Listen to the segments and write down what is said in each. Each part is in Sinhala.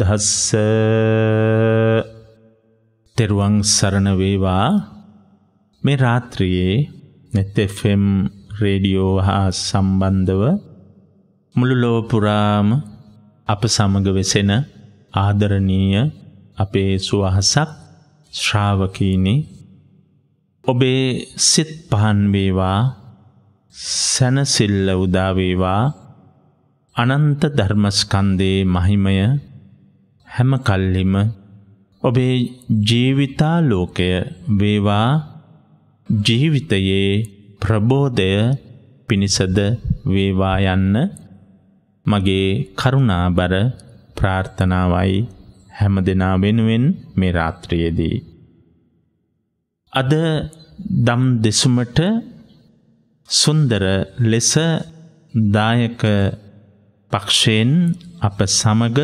බුද්ධස්ස තෙරුවන් සරණ වේවා මේ රාත්‍රියේ net fm රේඩියෝ හා සම්බන්ධව මුළු ලොව පුරාම අප සමග වෙසෙන ආදරණීය අපේ සුවහසක් ශ්‍රාවකීනි ඔබේ සිත් පහන් වේවා සැනසෙල්ල උදා වේවා අනන්ත ධර්මස්කන්ධේ මහිමය හැම කල්ලිම ඔබේ ජීවිතා ලෝකය වේවා ජීවිතයේ ප්‍රබෝධය පිණිසද වේවා යන්න මගේ කරුණාබර ප්‍රාර්ථනාවයි හැම දෙනා වෙනුවෙන් මේ රාත්‍රියේදී. අද දම් දෙසුමට සුන්දර ලෙස දායක පක්ෂයෙන් අප සමග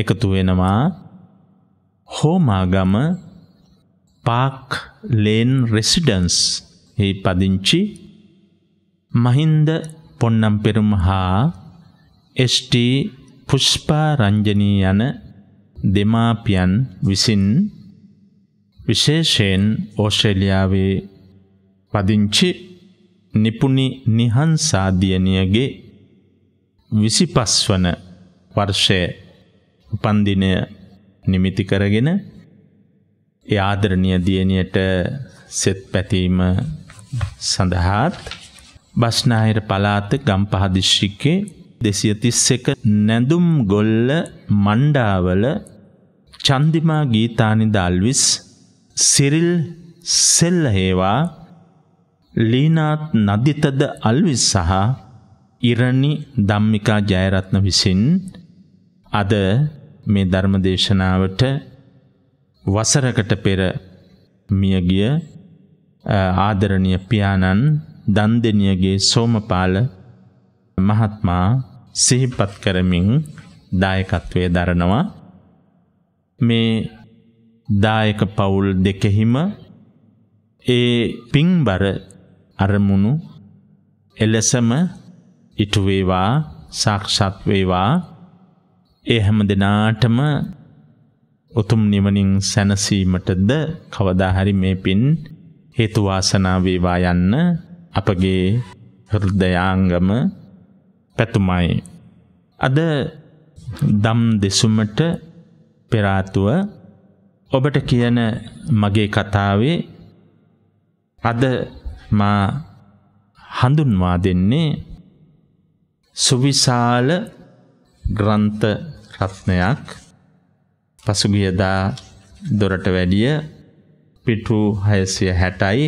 එකතු වෙනවා හෝමාගම පාක් ලේන් රෙසිඩන්ස් හි පදිංචි මහින්ද පොන්නම් පෙරුම් හා එස්ට පුෂ්පා රංජනී යන දෙමාපියන් විසින් විශේෂයෙන් ඕස්ට්‍රේලියාවේ පදිංචි නිපුණි නිහන්සාදියනියගේ විසිපස්වන වර්ෂය උපන්දිනය නිමිති කරගෙන ඒ ආදරණීය දියණියට සෙත් පැතීම සඳහාත් බස්නාහිර පළාත ගම්පහ දිස්ත්‍රික්කයේ 231 නැඳුම් ගොල්ල මණ්ඩාවල චන්දිමා ගීතානි දල්විස් සිරිල් සෙල්ලහේවා ලීනාත් නදිතද අල්විස් සහ ඉරණි ධම්මිකා ජයරත්න විසින් අද මේ ධර්ම දේශනාවට වසරකට පෙර මියගිය ආදරණීය පියාණන් දන්දෙනියගේ සෝමපාල මහත්මයා සිහිපත් කරමින් දායකත්වයේ දරනවා මේ දායක පවුල් දෙකෙහිම ඒ පින්බර අරමුණු එලෙසම ඉටු වේවා සාක්ෂාත් වේවා ඒ හැම දෙනාටම උතුම් නිවනින් සැනසීමටද කවදාහරි මේ පින් හේතුවාසනා වේවා යන්න අපගේ හෘදයාංගම පැතුමයි. අද දම් දෙසුමට පෙරාතුව ඔබට කියන මගේ කතාවේ අද මා හඳුන්වා දෙන්නේ සුවිශාල ග්‍රන්ථ රත්නයක් පසුගියදා දොරට වැඩිය පිටු හයසය හැටයි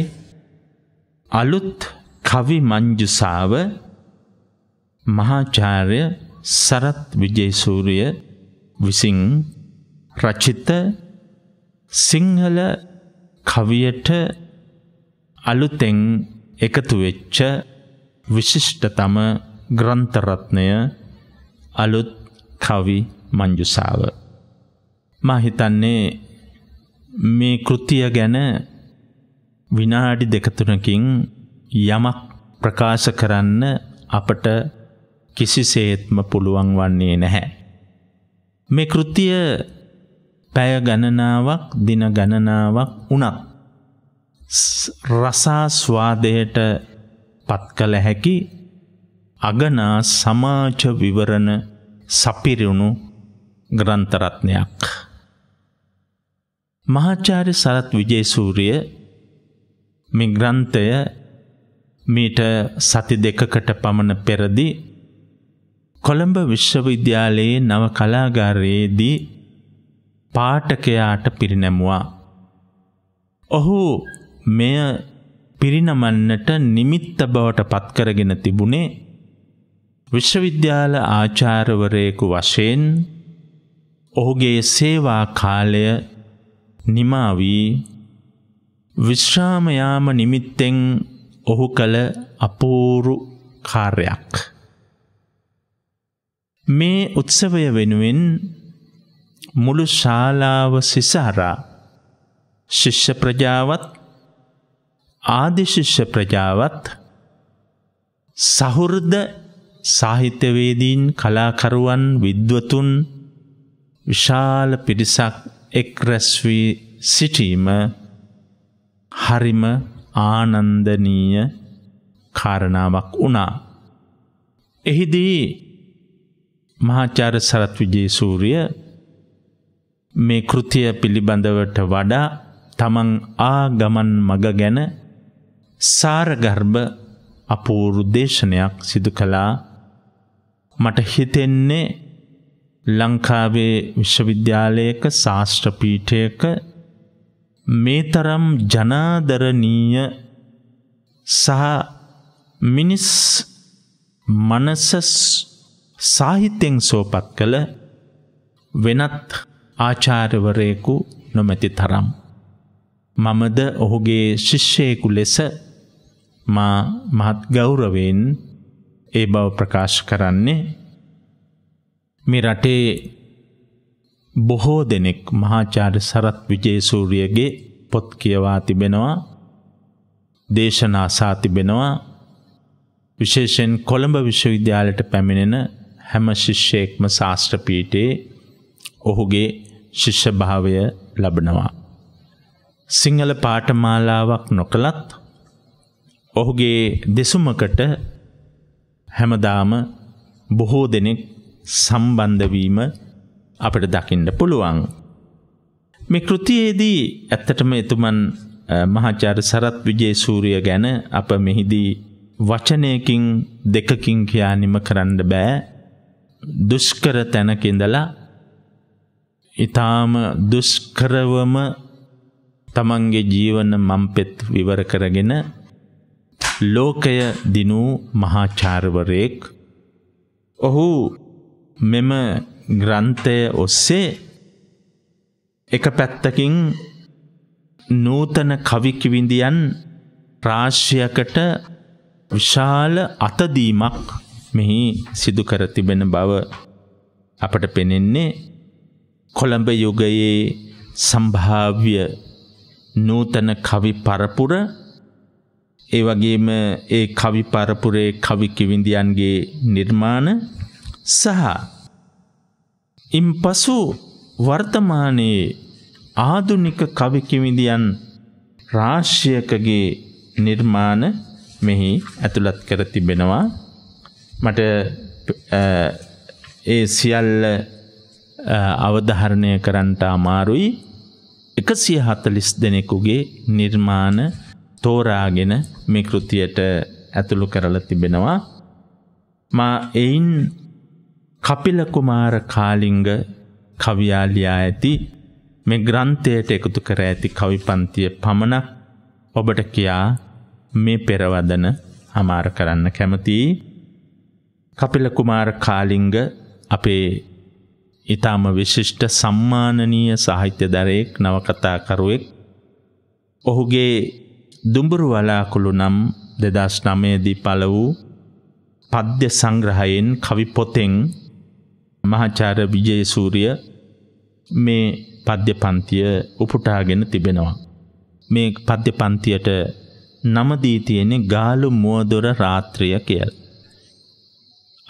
අලුත් කවි මංජුසාව මහාචාර්ය සරත් විජේසූරිය විසින් රචිත සිංහල කවියට අලුතෙන් එකතුවෙච්ච විශිෂ්ටතම ග්‍රන්ථරත්නය අලුත් කවි මංජුසාව. මහිතන්නේ මේ කෘතිය ගැන විනාඩි දෙකතුනකින් යමක් ප්‍රකාශ කරන්න අපට කිසිසේත්ම පුළුවන් වන්නේ නැහැ. මේ කෘතිය පැය ගණනාවක් දින ගණනාවක් වුණත් රසා ස්වාදයට පත් කළ හැකි අගනා සමාජ විවරණ සපිරුණු ග්‍රන්ථරත්නයක් මහාචාර්ය සරත් විජේසූරිය මේ ග්‍රන්ථය මීට සති දෙකකට පමණ පෙරදි කොළඹ විශ්වවිද්‍යාලයේ නව කලාගාරයේදී පාඨකයාට පිරිනැමුවා. ඔහු මෙය පිරිනමන්නට නිමිත්ත බවට පත්කරගෙන තිබුණේ විශ්වවිද්‍යාල ආචාර්යවරයෙකු වශයෙන් ඔහුගේ සේවා කාලය නිමා වී විශ්‍රාම යාම නිමිත්තෙන් ඔහු කළ අපූරු කාර්යයක් මේ උත්සවය වෙනුවෙන් මුළු ශාලාව සිසාරා ශිෂ්‍ය ප්‍රජාවත් ආදි ශිෂ්‍ය ප්‍රජාවත් සහෘද සාහිත්‍යවේදීන් කලාකරුවන් විද්වතුන් විශාල පිරිසක් එක් රැස්වී සිටීම හරිම ආනන්දනීය කාරණාවක් වුණා. එහිදී මහාචාර සරත් විජේසූරිය මේ කෘතිය පිළිබඳවට වඩා තමන් ආගමන් මග ගැන සාරගර්භ අපූරු දේශනයක් සිදු කළා මට හිතෙන්නේ ලංකාවේ විශ්වවිද්‍යාලයක ශාස්ත්‍රපීඨයක මේ තරම් ජනාදරණීය සහ මිනිස් මනස සාහිත්‍යයෙන් සෝපත් කළ වෙනත් ආචාර්යවරයෙකු නොමැති තරම් මමද ඔහුගේ ශිෂ්‍යයෙකු ලෙස මා මහත් ගෞරවයෙන් ඒ බව ප්‍රකාශ කරන්නේ මේ රටේ බොහෝ දෙනෙක් මහාචාර්ය සරත් විජේසූරියගේ පොත් කියවා තිබෙනවා දේශනා සා තිබෙනවා විශේෂයෙන් කොළඹ විශ්වවිද්‍යාලයට පැමිණෙන හැම ශිෂ්‍යයෙක්ම ශාස්ත්‍රපීටේ ඔහුගේ ශිෂ්‍යභාවය ලබනවා. සිංහල පාඨමාලාවක් නොකළත් ඔහුගේ දෙසුමකට හැමදාම බොහෝ දෙනෙක් සම්බන්ධවීම අපට දකිින්ට පුළුවන්. මේ කෘතියේදී ඇත්තටම එතුමන් මහාචාර සරත් විජේසූරිය ගැන අප මෙහිදී වචනයකින් දෙකකින් කියානිම කරන්න බෑ දුෂ්කර තැනකින්දලා ඉතාම දුෂ්කරවම තමන්ගේ ජීවන මම්පෙත් විවර කරගෙන ලෝකය දිනූ මහාචාර්වරයෙක් ඔහු මෙම ග්‍රන්ථය ඔස්සේ එක පැත්තකින් නූතන කවිකිවිඳියන් රාශ්‍යයකට විශාල අතදීමක් මෙහි සිදු කර තිබෙන බව අපට පෙනෙන්නේ කොළඹ යුගයේ සම්භාව්‍ය නූතන කවි පරපුර ඒ වගේම ඒ කවි පරපුරේ කවි කිවිඳියන්ගේ නිර්මාණ සහ ඉම් පසු වර්තමානයේ ආදුනික කවිකිවිදියන් රාශ්‍යයකගේ නිර්මාණ මෙහි ඇතුළත් කර තිබෙනවා මට ඒ සියල්ල අවධහරණය කරන්නට අමාරුයි එකසිය හතලිස් දෙනෙකුගේ නිර්මාණ තෝරාගෙන මේ කෘතියට ඇතුළු කරල තිබෙනවා මා එයින් කපිලකුමාර කාලිංග කවියාලියා ඇති මේ ග්‍රන්ථයට එකතු කර ඇති කවිපන්තිය පමණක් ඔබට කියා මේ පෙරවදන හමාර කරන්න කැමතියි. කපිලකුමාර කාලිංග අපේ ඉතාම විශිෂ්ට සම්මානනීය සාහිත්‍ය දරයෙක් නවකතාකරුවෙක් ඔහුගේ දුඹුරු වලාකුළු නම් දෙදස් නමයේදී පළ වූ පද්‍ය සංග්‍රහයෙන් කවි පොතෙන් මහාචාර විජයසූරිය මේ පද්‍ය පන්තිය උපුටාගෙන තිබෙනවා. මේ පද්‍ය පන්තියට නමදී තියෙන්නේ ගාලු මෝදොර රාත්‍රිය කියල.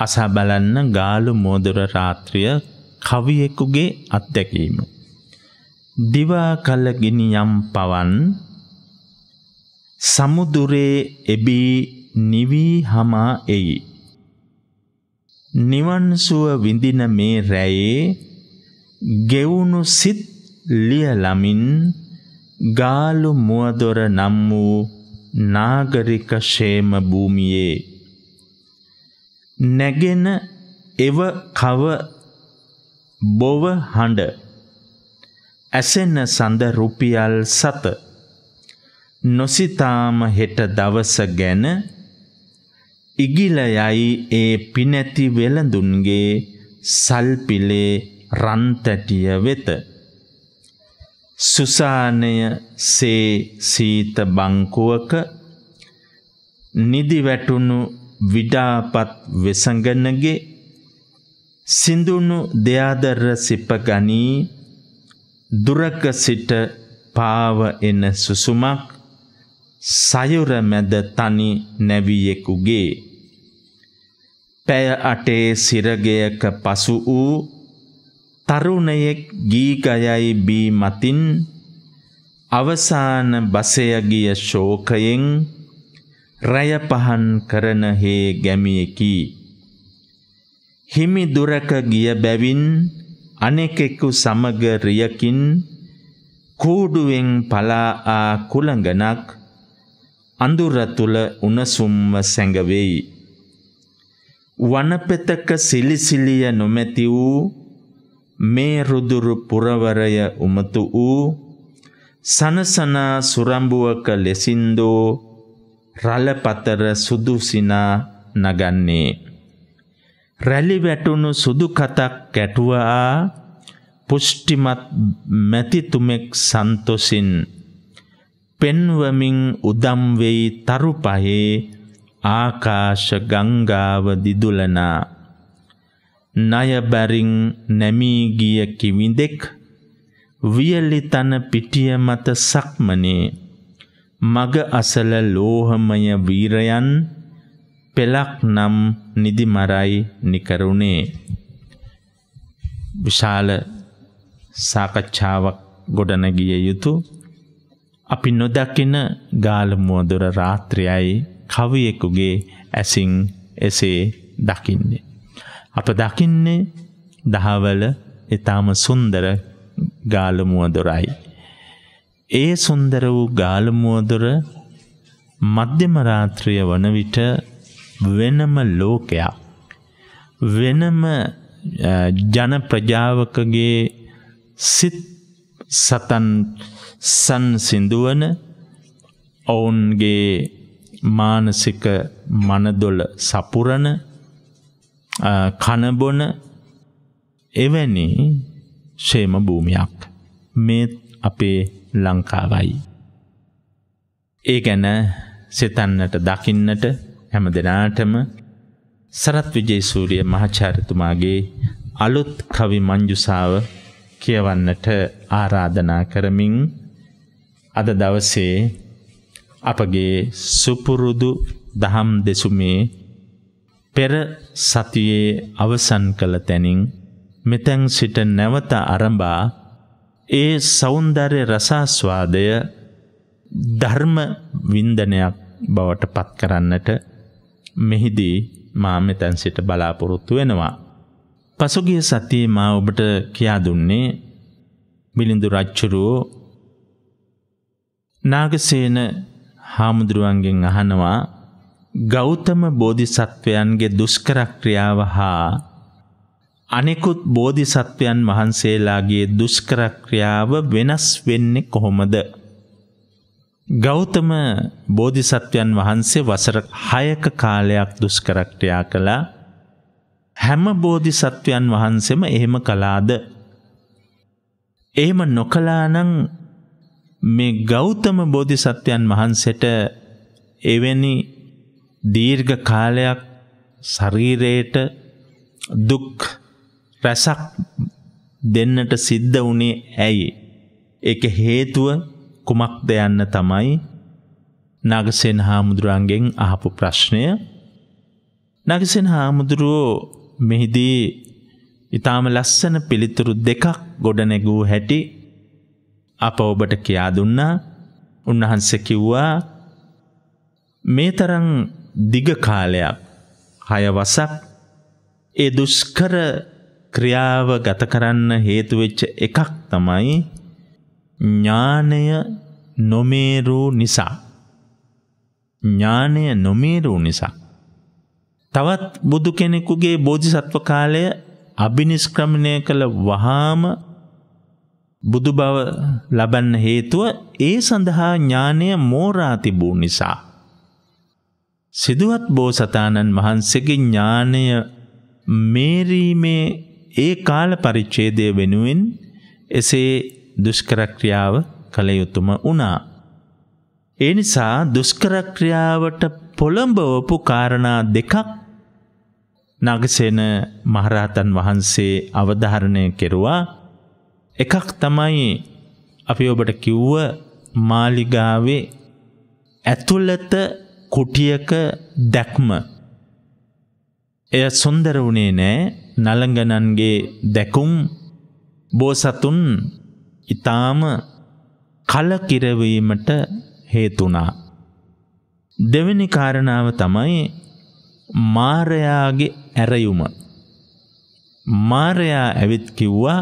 අසා බලන්න ගාලු මෝදොර රාත්‍රිය කවියෙකුගේ අත්දැකීම. දිවා කලගිනි යම් පවන් සමුදුරේ එබී නිවී හමා එයි. නිවන්සුව විඳින මේ රැයේ ගෙවුණු සිත් ලියලමින් ගාලු මුවදොර නම් වූ නාගරික ශේම භූමියේ නැගෙන එව කව බොව හඬ ඇසෙන සඳ රුපියල් සත නොසිතාම හෙට දවස ගැන ඉගිලයයි ඒ පිනැති වෙළඳුන්ගේ සල්පිලේ රන්තැටිය වෙත. සුසානය සේ සීත බංකුවක නිදිවැටුණු විඩාපත් වෙසඟනගේ සිඳුණු දෙයාදර සිපගනී දුරක සිට පාව එන සුසුමක් සයුර මැද තනි නැවියෙකුගේ පැය අටේ සිරගයක පසු වූ තරුණයෙක් ගීගයයි බී මතින් අවසාන බසය ගිය ශෝකයෙන් රැය පහන් කරන හේ ගැමියකි හිමි දුරක ගිය බැවින් අනෙකෙකු සමග රියකින් කූඩුවෙන් පලා ආ කුලඟනක් අඳුර තුල උණසුම්ව සැඟවෙයි වනපෙතක සිලිසිලිය නොමැති වූ මේ රුදුරු පුරවරය උමතු වූ සනසනා සුරම්භුවක ලෙසින්දෝ රලපතර සුදුසිනා නගන්නේ. රැලි වැටුණු සුදු කතක් කැටුවා පුෂ්ටිමත් මැතිතුමෙක් සන්තොසින් පෙන්වමින් උදම් වෙයි තරු පහේ ආකාශ ගංගාව දිදුලනා ණයබැරින් නැමී ගිය කිවිඳෙක් වියලි තන පිටිය මත සක්මනේ මග අසල ලෝහමය වීරයන් පෙලක් නම් නිදිමරයි නිකරුණේ විශාල සාකච්ඡාවක් ගොඩනගිය යුතු අපි නොදකින ගාලමුවදුර රාත්‍රියයි කවියෙකුගේ ඇසින් එසේ දකින්නේ. අප දකින්නේ දහවල ඉතාම සුන්දර ගාලමුවදොරයි. ඒ සුන්දර වූ ගාලමුවදොර මධ්‍යමරාත්‍රිය වන විට වෙනම ලෝකයක්. වෙනම ජන ප්‍රජාවකගේ සිත් සතන් සන් සිදුවන ඔවුන්ගේ මානසික මනදොල සපුරණ කනබොන එවැනි ශේම භූමයක් මේ අපේ ලංකාවයි. ඒ ගැන සිතන්නට දකින්නට හැම දෙනාටම සරත් විජේසූරිය මහාචාර්යතුමාගේ අලුත් කවි මංජුසාව කියවන්නට ආරාධනා කරමින් අද දවසේ අපගේ සුපුරුදු දහම් දෙසුමේ පෙර සතියේ අවසන් කළ තැනින් මෙතැන් සිට නැවත අරඹා ඒ සෞන්දර්ය රසාස්වාදය ධර්ම වින්දනයක් බවට පත් කරන්නට මෙහිදී මා මෙතැන් සිට බලාපොරොත්තු වෙනවා. පසුගිය සතියේ මා ඔබට කියා දුන්නේ මිලිඳු රච්චුරුවෝ නාගසේන හාමුදුරුවන්ගෙන් අහනවා ගෞතම බෝධිසත්වයන්ගේ දුෂ්කර ක්‍රියාව හා අනෙකුත් බෝධිසත්වයන් වහන්සේලාගේ දුෂ්කර ක්‍රියාව වෙනස් වෙන්නේ කොහොමද? ගෞතම බෝධිසත්වයන් වහන්සේ වසර 6ක කාලයක් දුෂ්කර ක්‍රියා කළා. හැම බෝධිසත්වයන් වහන්සේම එහෙම කළාද? එහෙම නොකළා නම් මේ ගෞතම බෝධිසත්වයන් වහන්සේට එවැනි දීර්ඝ කාලයක් ශරීරයට දුක් රැසක් දෙන්නට සිද්ධ වුණේ ඇයි? ඒක හේතුව කුමක්ද යන්න තමයි නගසෙන් හාමුදුරුවන්ගෙන් අහපු ප්‍රශ්නය. නගසෙන් හාමුදුරුවෝ මෙහිදී ඊටාම ලස්සන පිළිතුරු දෙකක් ගොඩනැගූ හැටි අප ඔබට කියා දුන්නා උන්වහන්සේ කිව්වා මේ තරම් දිග කාලයක් හය වසක් ඒ දුෂ්කර ක්‍රියාව ගත කරන්න හේතු වෙච්ච එකක් තමයි ඥානය නොමේරූ නිසා ඥානය නොමේරූ නිසා තවත් බුදු කෙනෙකුගේ බෝධිසත්ව කාලය අභිනිෂ්ක්‍රමණය කළ වහාම බුදු බව ලබන්න හේතුව ඒ සඳහා ඥානය මෝරා තිබූ නිසා. සිදුවත් බෝසතාණන් වහන්සේගේ ඥානය මේරීමේ ඒ කාල පරිච්ඡේදය වෙනුවෙන් එසේ දුෂ්කරක්‍රියාව කළ යුතුම වුණා. ඒ නිසා දුෂ්කරක්‍රියාවට පොළඹවපු කාරණා දෙකක් නගසෙන මහරහතන් වහන්සේ අවධාරණය කෙරුවා එකක් තමයි අපි ඔබට කිව්ව මාලිගාවේ ඇතුළත කුටියක දැක්ම එය සොන්දර වුණේ නෑ නළඟනන්ගේ දැකුම් බෝසතුන් ඉතාම කලකිරවීමට හේතුනා. දෙවැනි කාරණාව තමයි මාරයාගේ ඇරයුම. මාරයා ඇවිත් කිව්වා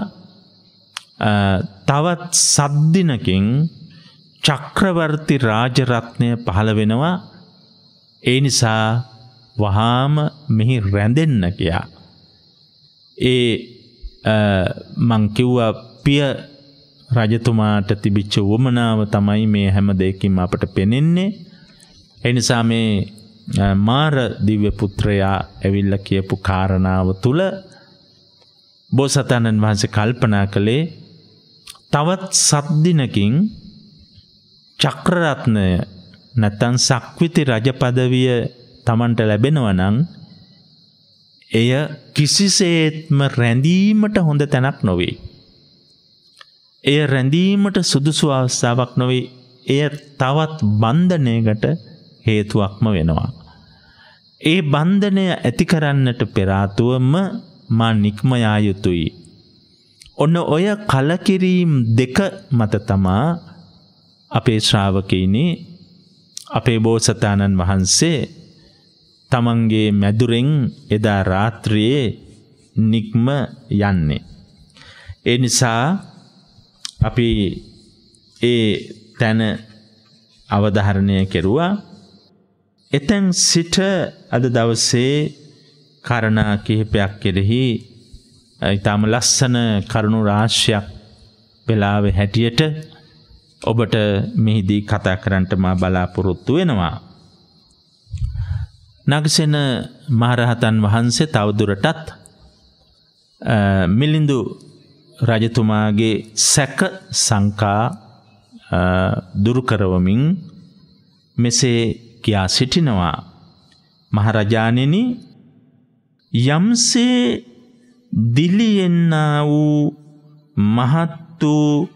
තවත් සද්දිනකින් චක්‍රවර්ති රාජරත්නය පහළ වෙනවා ඒ නිසා වහාම මෙහි රැඳෙන්න කියා. ඒ මංකිව්වා පිය රජතුමාට තිබිච්ච වුවමනාව තමයි මේ හැම දෙකින් අපට පෙනෙන්නේ. එනිසා මේ මාර දිව්‍ය පුත්‍රයා ඇවිල්ල කියපු කාරණාව තුළ බෝසතාණන් වහන්සේ කල්පනා කළේ තවත් සත්දිනකින් චක්‍රරත්නය නැත්තන් සක්විති රජපදවිය තමන්ට ලැබෙනවනං එය කිසිසේත්ම රැඳීමට හොඳ තැනක් නොවේ. එය රැඳීමට සුදුසු අවස්ථාවක් නොවේ එය තවත් බන්ධනයකට හේතුවක්ම වෙනවා. ඒ බන්ධනය ඇති කරන්නට පෙරාතුවම මා නික්මයා යුතුයි. ඔන්න ඔය කලකිරීම් දෙක මත තමා අපේ ශ්‍රාවකයිනි අපේ බෝසතාණන් වහන්සේ තමන්ගේ මැදුරෙන් එදා රාත්‍රියේ නික්ම යන්නේ. ඒ නිසා අපි ඒ තැන අවධාරණය කෙරුවා එතැන් සිට අද දවසේ කරණා කිහිපයක් කෙරෙහි ඉතාම ලස්සන කරුණු රාශ්‍යයක් වෙලාව හැටියට ඔබට මෙහිදී කතා කරන්නට මා බලාපොරොත්තු වෙනවා. නගසෙන මහරහතන් වහන්සේ තවදුරටත් මිලිඳු රජතුමාගේ සැක සංකා දුරුකරවමින් මෙසේ කියා සිටිනවා. මහරජානෙනි යම්සේ දිලියෙන්න වූ මහත් වූ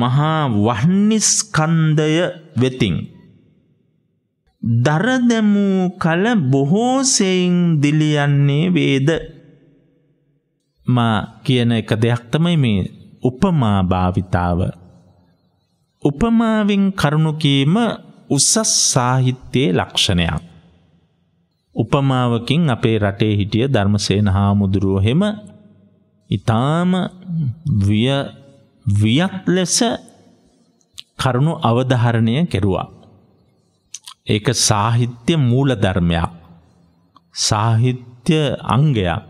මහා වහ්නිස්කන්ධය වෙතින් දරදමූ කල බොහෝසෙයින් දිලියන්නේ වේද මා කියන එක දෙයක් තමයි මේ උපමා භාවිතාව උපමාවෙන් කරුණු කීම උසස් සාහිත්‍යයේ ලක්ෂණයක් උපමාවකින් අපේ රටේ හිටිය ධර්මසේන හාමුදුරුව හෙම ඉතාම වියත් ලෙස කරුණු අවධහරණය කෙරුවා. ඒක සාහිත්‍ය මූලධර්මයක් සාහිත්‍ය අංගයක්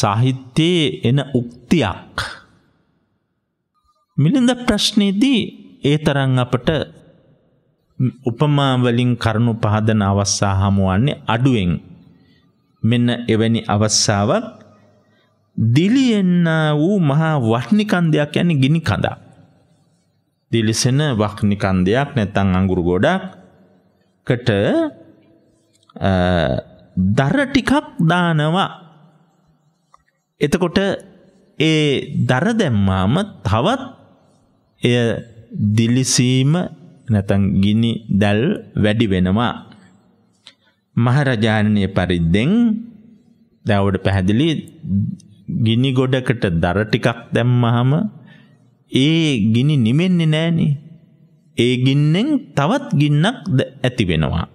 සාහිත්‍යයේ එන උක්තියක් මිලින්ද ප්‍රශ්නයේදී ඒ තරන් අපට උපමාවලින් කරුණු පහදන අවස්ථා හමුවන්නේ අඩුවෙන් මෙන්න එවැනි අවස්ථාවක් දිලියෙන්න වූ මහා වට්නිකන්දයක් යන්නේ ගිනි කඳක්. දිලිසෙන වක්නිකන්දයක් නැත්තං අඟුරු ගොඩක්කට දර ටිකක් දානවා. එතකොට ඒ දර දැම්මාම තවත් එය දිලිසීම නැතන් ගිනි දැල් වැඩි වෙනවා. මහරජාණනය පරිද්දෙන් දැවට පැහැදිලි ගිනි ගොඩකට දර ටිකක් දැම්මහම ඒ ගිනි නිමෙන්නේ නෑනේ. ඒ ගින්නෙන් තවත් ගින්නක් ඇති වෙනවා.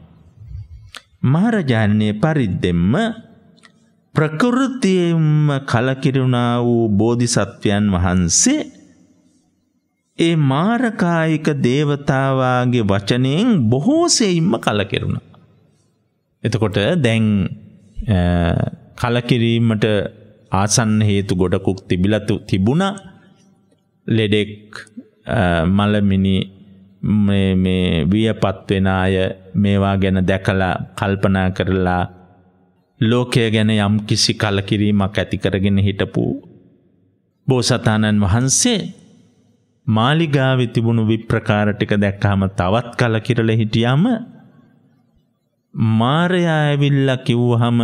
මහරජාණනය පරිද්දෙම්ම ප්‍රකෘතියෙන්ම කලකිරුණා වූ බෝධිසත්වයන් වහන්සේ ඒ මාරකායික දේවතාවාගේ වචනයෙන් බොහෝසෙයින්ම කලකෙරුණ. එතකොට දැන් කලකිරීමට ආසන්න හේතු ගොඩකුක් තිබිලතු තිබුණ ලෙඩෙක් මලමිනි වියපත්වෙන අය මේවා ගැන දැකලා කල්පනා කරලා ලෝකය ගැන යම් කිසි කලකිරීමක් ඇතිකරගෙන හිටපු බෝසතාණන් වහන්සේ මාලිගාවෙ තිබුණු විප්‍රකාර ටික දැක්කහම තවත් කලකිරලා හිටියම මාරයා ඇවිල්ලා කිව්වහම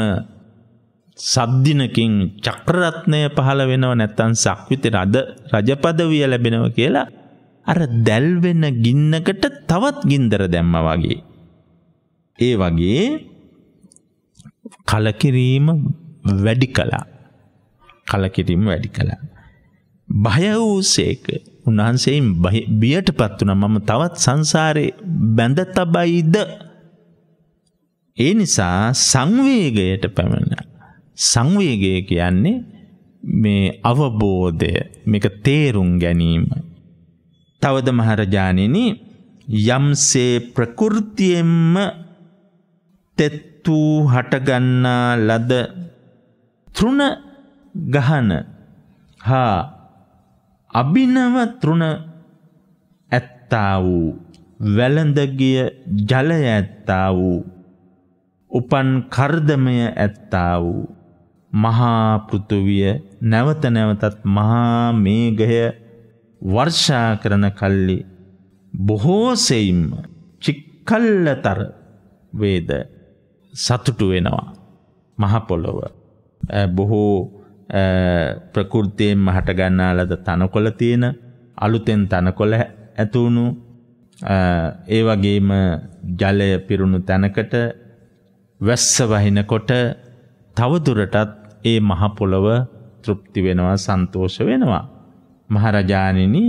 සද්දිනකින් චක්‍රරත්නය පහළ වෙනව නැත්තන් සක්විති රද රජපදවිය ලැබෙනව කියලා අර දැල්වෙන ගින්නකට තවත් ගින්දර දැම්ම වගේ. ඒ වගේ කලකිරීම වැඩි කලා කලකිරීම වැඩි කලා. භය වූසේක උන්වහන්සේයින් බියට පත් වුණා මම තවත් සංසාරේ බැඳ තබයිද ඒ නිසා සංවේගයට පැමිණ සංවේගය කියන්නේ මේ අවබෝධය මේක තේරුම් ගැනීම තවද මහරජාණෙනි යම්සේ ප්‍රකෘතියෙන්ම තෙත් වූ හටගන්නා ලද තෘණ ගහන හා අභිනව තෘණ ඇත්තා වූ වැළඳගිය ජලය ඇත්තා වූ උපන් කර්දමය ඇත්තා වූ මහා පෘථුවිය නැවත නැවතත් මහා මේඝය වර්ෂා කරන කල්ලි බොහෝ සෙයින්ම චික්කල්ලතර වේද සතුටු වෙනවා මහ පොළොව බොහෝ ප්‍රකෘතියෙන්ම හටගන්නාලද තනකොළ තියෙන අලුතෙන් තනකොළ ඇතුණු ඒ වගේම ජලය පිරුණු තැනකට වැස්ස වහිනකොට තවදුරටත් ඒ මහ පොළව තෘප්ති වෙනවා සන්තෝෂ වෙනවා මහරජාණෙනි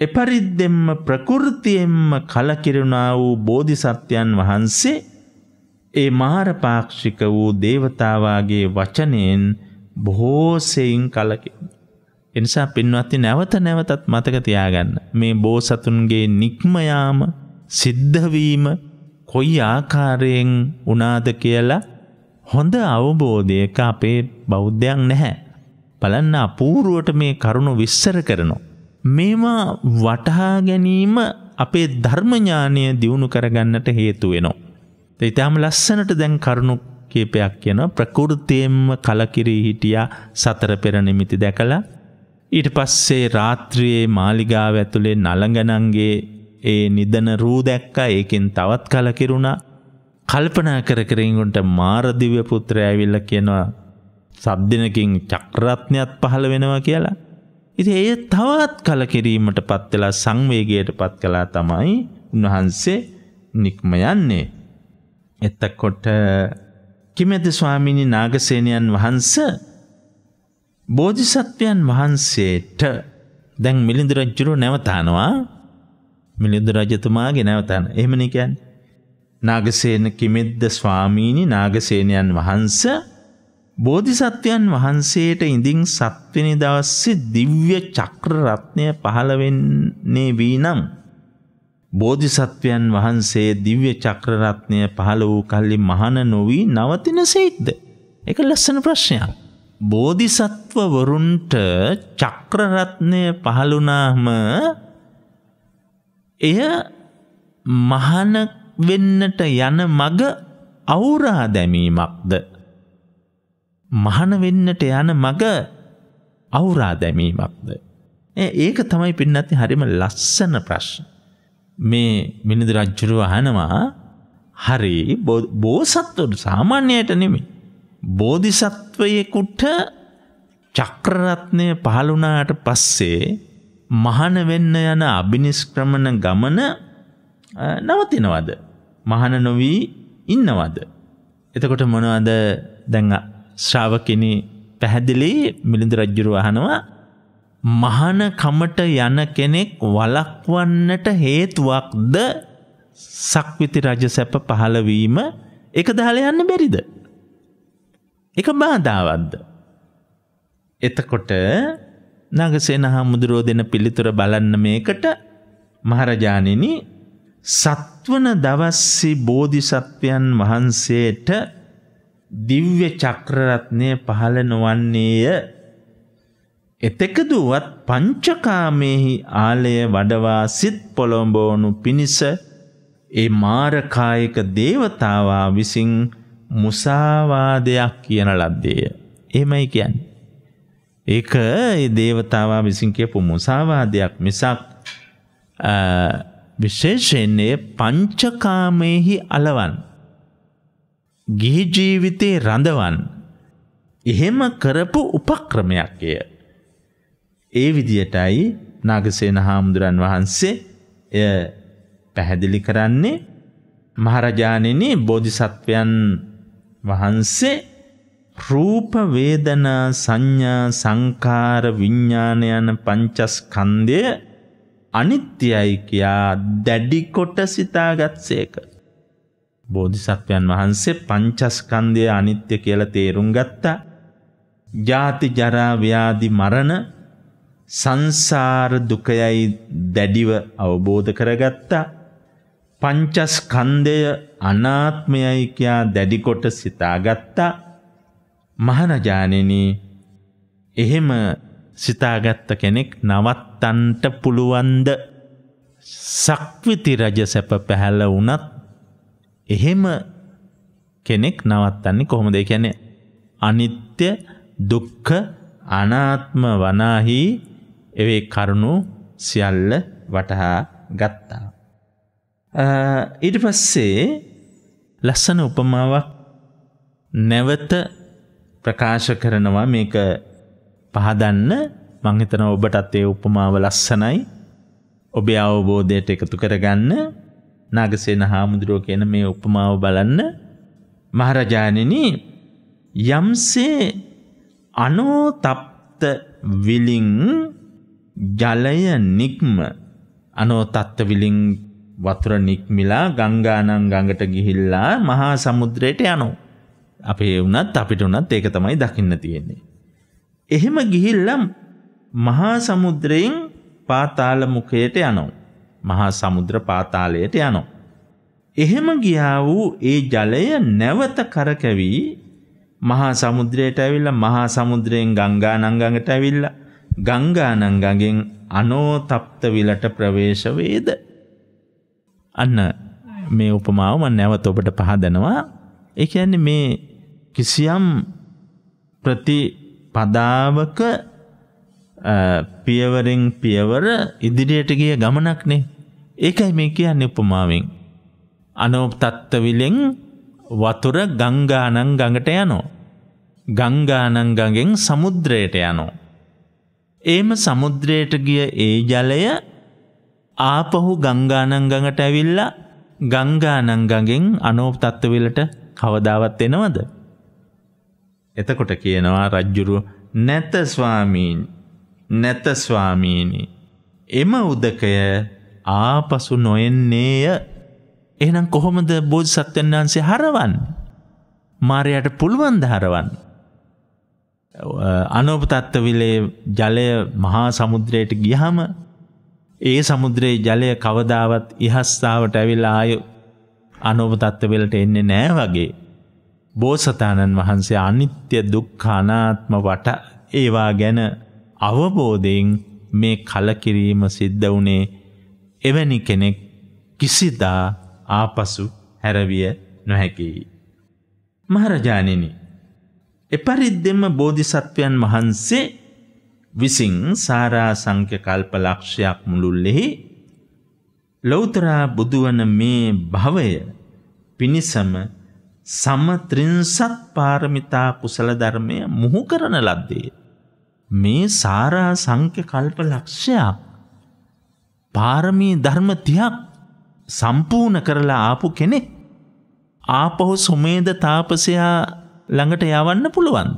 එපරිද්දෙම්ම ප්‍රකෘතියෙන්ම කලකිරුණා වූ බෝධිසත්වයන් වහන්සේ ඒ මාරපාක්ෂික වූ දේවතාවාගේ වචනයෙන් බොහෝසයින් කලකින්. එනිසා පින්වත්ති නැවත නැවතත් මතක තියාගන්න. මේ බෝසතුන්ගේ නික්මයාම සිද්ධවීම කොයි ආකාරයෙන් උනාද කියලා හොඳ අවබෝධයක අපේ බෞද්ධයක් නැහැ. බලන්න අපූරුවට මේ කරුණු විස්සර කරනවා. මේවා වටහා ගැනීම අපේ ධර්මඥානය දියුණු කරගන්නට හේතු වෙනවා. ඉතාම ලස්සනට දැන් කරුණු කීපයක් කියන ප්‍රකෘතියෙන්ම කලකිරී හිටියා සතර පෙර නිමිති දැකලා ඊට පස්සේ රාත්‍රියේ මාලිගාව ඇතුළේ නළඟනන්ගේ ඒ නිදන රූ දැක්කා ඒකෙන් තවත් කලකිරුණා කල්පනා කර කරින්ගොන්ට මාරදිව්‍ය පුත්‍ර ඇවිල්ල කියනවා සබ්දිනකින් චක්‍රත්නයක් පහළ වෙනවා කියලා. ඉති එය තවත් කලකිරීමට පත්වෙලා සංවේගයට පත් කලා තමයි උන්වහන්සේ නික්ම යන්නේ. එත්තකොට කිමැති ස්වාමිනි නාගසේනයන් වහන්ස බෝධිසත්වයන් වහන්සේට දැන් මිලිඳු රජුරු නැවතනවා මිලිඳු රජතුමාගේ නැවතන එහෙමනේ කියන්නේ නාගසේන කිමෙද්ද ස්වාමීනි නාගසේනයන් වහන්ස බෝධිසත්වයන් වහන්සේට ඉඳින් සත්වෙනි දවස්සේ දිව්‍ය චක්‍ර රත්නය පහළ වෙන්නේ වීනම් බෝධිසත්වයන් වහන්සේ දිව්‍ය චක්‍රරත්නය පහළ වූ කල්ලි මහන නොවී නවතින සේද්ද. එක ලස්සන ප්‍රශ්නයක්. බෝධිසත්වවරුන්ට චක්‍රරත්නය පහළුනාම එය මහන වෙන්නට යන මග අවුරා දැමීමක්ද. මහන වෙන්නට යන මග අවුරා දැමීමක්ද. ඒක තමයි පින්නති හරිම ලස්සන ප්‍රශ්න. මේ මිනිදු රජ්ජුරුව අහනවා හරි බෝසත්වට සාමාන්‍යයට නෙමි. බෝධිසත්වයෙකුට චක්‍රරත්නය පහළුනාට පස්සේ මහන වෙන්න යන අභිනිස්ක්‍රමණ ගමන නවතිනවද. මහන නොවී ඉන්නවද. එතකොට මොනවද දැන් ශ්‍රාවකිනි පැහැදිලි මිලිඳු රජ්ජුරුව අහනවා මහනකමට යන කෙනෙක් වලක්වන්නට හේතුවක්ද සක්විති රජ සැප පහළවීම එක දහල යන්න බැරිද. එක බාධාවත්ද. එතකොට නගසේන හාමුදුරෝ දෙන පිළිතුර බලන්න මේකට මහරජානනි සත්වන දවස්සි බෝධිසත්වයන් වහන්සේට දිව්‍ය චක්‍රරත්නය පහළ නොවන්නේය එතෙකදුවත් පංචකාමයෙහි ආලය වඩවා සිත් පොළොඹෝනු පිණිස ඒ මාරකායක දේවතාවා විසින් මුසාවාදයක් කියන ලද්දේය. එහෙමයි කියන්නේ. ඒක ඒ දේවතාවා විසින් කියපු මුසාවාදයක් මිසක් විශේෂයෙන්නේ පංචකාමයෙහි අලවන්. ගිහි ජීවිතේ රඳවන්. එහෙම කරපු උපක්‍රමයක් එය. ඒ විදියටයි නාගසේන හාමුදුරන් වහන්සේ එය පැහැදිලි කරන්නේ මහරජාණෙනි බෝධිසත්වයන් වහන්සේ රූප වේදනා සංඥා සංකාර විඥාන යන පංචස්කන්ධය අනිත්‍යයි කියා දැඩි කොට සිතාගත්සේක බෝධිසත්වයන් වහන්සේ පංචස්කන්ධය අනිත්‍ය කියලා තේරුම් ගත්තා. ජාති ජරා ව්‍යාධි මරණ සංසාර දුකයයි දැඩිව අවබෝධ කරගත්තා පංචස්කන්ධය අනාත්මයයි කියා දැඩිකොට සිතාගත්තා මහනජානෙනි එහෙම සිතාගත්ත කෙනෙක් නවත්තන්ට පුළුවන්ද සක්විති රජ සැප පැහැල වුණත් එහෙම කෙනෙක් නවත්තන්නේ කොහොමද ඒ කියන්නේ අනිත්‍ය දුක්ඛ අනාත්ම වනාහි එවේ කරුණු සියල්ල වටහා ගත්තා. ඊට පස්සේ ලස්සන උපමාවක් නැවත ප්‍රකාශ කරනවා මේක පහදන්න මංහිතන ඔබටත් ඒ උපමාව ලස්සනයි ඔබේ අවබෝධයට එකතු කරගන්න නාගසේන හාමුදුරුව කියන මේ උපමාව බලන්න මහරජාණෙන යම්සේ අනෝතප්ත විලින් ජලය නික්ම අනෝ තත්ත්වවිලින් වතුර නික්මිලා ගංගානං ගඟට ගිහිල්ලා මහා සමුද්‍රයට යනෝ. අපේ වුණත් අපිට වනත් ඒක තමයි දකින්න තියෙන්නේ. එහෙම ගිහිල්ලම් මහා සමුද්‍රයෙන් පාතාල මුකයට යනෝ. මහා සමුද්‍ර පාතාලයට යනෝ. එහෙම ගියා වූ ඒ ජලය නැවත කරකැවී මහා සමුද්‍රයට ඇවිල්ලා මහා සමුද්‍රයෙන් ගංගා නංගඟට ඇවිල්ලා ගංගානංගගෙන් අනෝතප්ත විලට ප්‍රවේශ වේද අන්න මේ උපමාව මම නැවත ඔබට පහදනවා ඒ කියන්නේ මේ කිසියම් ප්‍රතිපදාවක පියවරෙන් පියවර ඉදිරියට ගිය ගමනක්නේ ඒකයි මේ කියන්නේ උපමාවෙන් අනෝතත්ත විලෙන් වතුර ගංගානං ගඟට යනෝ ගංගානං ගඟෙන් සමුද්‍රයට යනෝ ඒම සමුද්‍රයට ගිය ඒ ජලය ආපහු ගංගානංගඟට ඇවිල්ලා ගංගානංගගෙන් අනෝප තත්ත්වවෙලට කවදාවත් එනවද. එතකොට කියනවා රජ්ජුරුව නැතස්වාමීන් නැතස්වාමීණී. එම උදකය ආපසු නොයෙන්නේය එහනම් කොහොමද බෝධ සත්‍යන් වහන්සේ හරවන්. මාරයට පුළුවන්ද හරවන්. අනෝපතත්වවිලේ ජලය මහා සමුද්‍රයට ගියහම ඒ සමුද්‍රයේ ජලය කවදාවත් ඉහස්ථාවට ඇවිල්ලා ආය අනෝපතත්වවෙලට එන්නේ නෑ වගේ. බෝසතාණන් වහන්සේ අනිත්‍ය දුක්ඛානාත්ම වට ඒවා ගැන අවබෝධයෙන් මේ කලකිරීම සිද්ධ වුණේ එවැනි කෙනෙක් කිසිදා ආපසු හැරවිය නොහැකියි. මහරජානිනි එපරිද්දෙම බෝධිසත්වයන් වහන්සේ විසින් සාරා සංඛ්‍ය කල්ප ලක්ෂයක් මුළුල්ලෙහි ලෞතර බුදුවන මේ භවය පිනිසම සම ත්‍රිංසත් පාරමිතා කුසල ධර්මය මුහු කරන ලද්දේ මේ සාරා සංඛ්‍ය කල්ප ලක්ෂයක් පාරමී ධර්ම 30ක් සම්පූර්ණ කරලා ආපු කෙනෙක් ආපහු සුමේද තාපසයා ළඟට යවන්න පුළුවන්.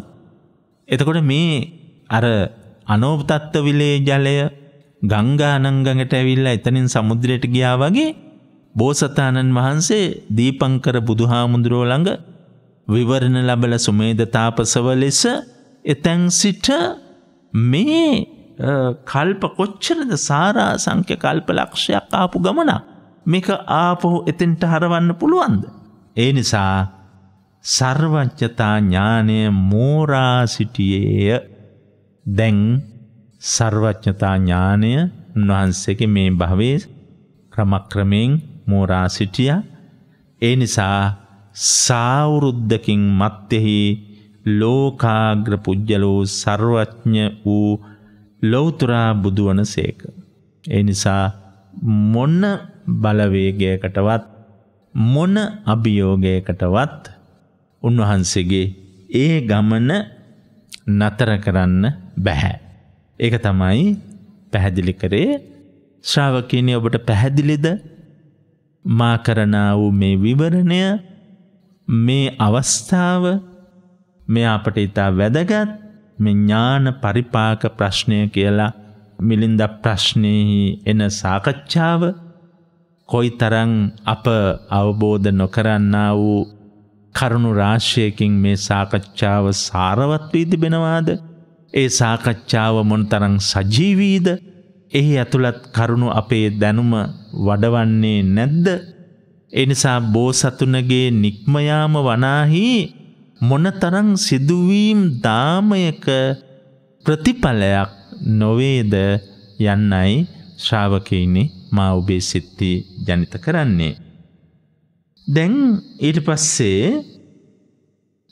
එතකොට මේ අර අනෝපතත්ත විලේ ජලය ගංගානංගඟට ඇවිල්ලා එතනින් සමුද්‍රයට ගියා වගේ බෝසතාණන් වහන්සේ දීපංකර බුදුහාමුදුරුවෝ ළඟ විවරණ ලබල සුමේද තාපසව ලෙස එතැන් සිට මේ කල්ප කොච්චරද සාරා සංඛ්‍ය කල්ප ලක්ෂයක් ආපු ගමනක් මේක ආපහු එතෙන්ට හරවන්න පුළුවන්ද. ඒ නිසා සර්වච්ඡතා ඥානය මෝරා සිටියේය දැන් සර්වච්ඥතා ඥානය උන්වහන්සේගේ මේ භවේ ක්‍රමක්‍රමයෙන් මෝරා සිටිය ඒ නිසා සාවුරුද්ධකින් මත්තෙහි ලෝකාග්‍ර පුද්ගලෝ සර්වඥ වූ ලෞතුරා බුදුවන සේක. ඒ නිසා මොන්න බලවේගයකටවත් මොන අභියෝගයකටවත් උන්වහන්සේගේ ඒ ගමන නතර කරන්න බැහැ. ඒක තමයි පැහැදිලි කරේ ශ්‍රාවකීනය ඔබට පැහැදිලිද මා කරනා වූ මේ විවරණය මේ අවස්ථාව මේ අපට ඉතා වැදගත් මෙඥාන පරිපාක ප්‍රශ්නය කියලා මිලින්ද ප්‍රශ්නයහි එන සාකච්ඡාව කොයි තරං අප අවබෝධ නොකරන්නා වූ කරුණු රාශ්‍යයකින් මේ සාකච්ඡාව සාරවත් වී තිබෙනවාද ඒ සාකච්ඡාව මොනතරං සජීවීද එහි ඇතුළත් කරුණු අපේ දැනුම වඩවන්නේ නැද්ද එනිසා බෝසතුනගේ නික්මයාම වනාහි මොනතරං සිදුවීම් දාමයක ප්‍රතිඵලයක් නොවේද යන්නයි ශ්‍රාවකයිනි මා ඔබේ සිත්ති ජනිත කරන්නේ. දැන් ඊට පස්සේ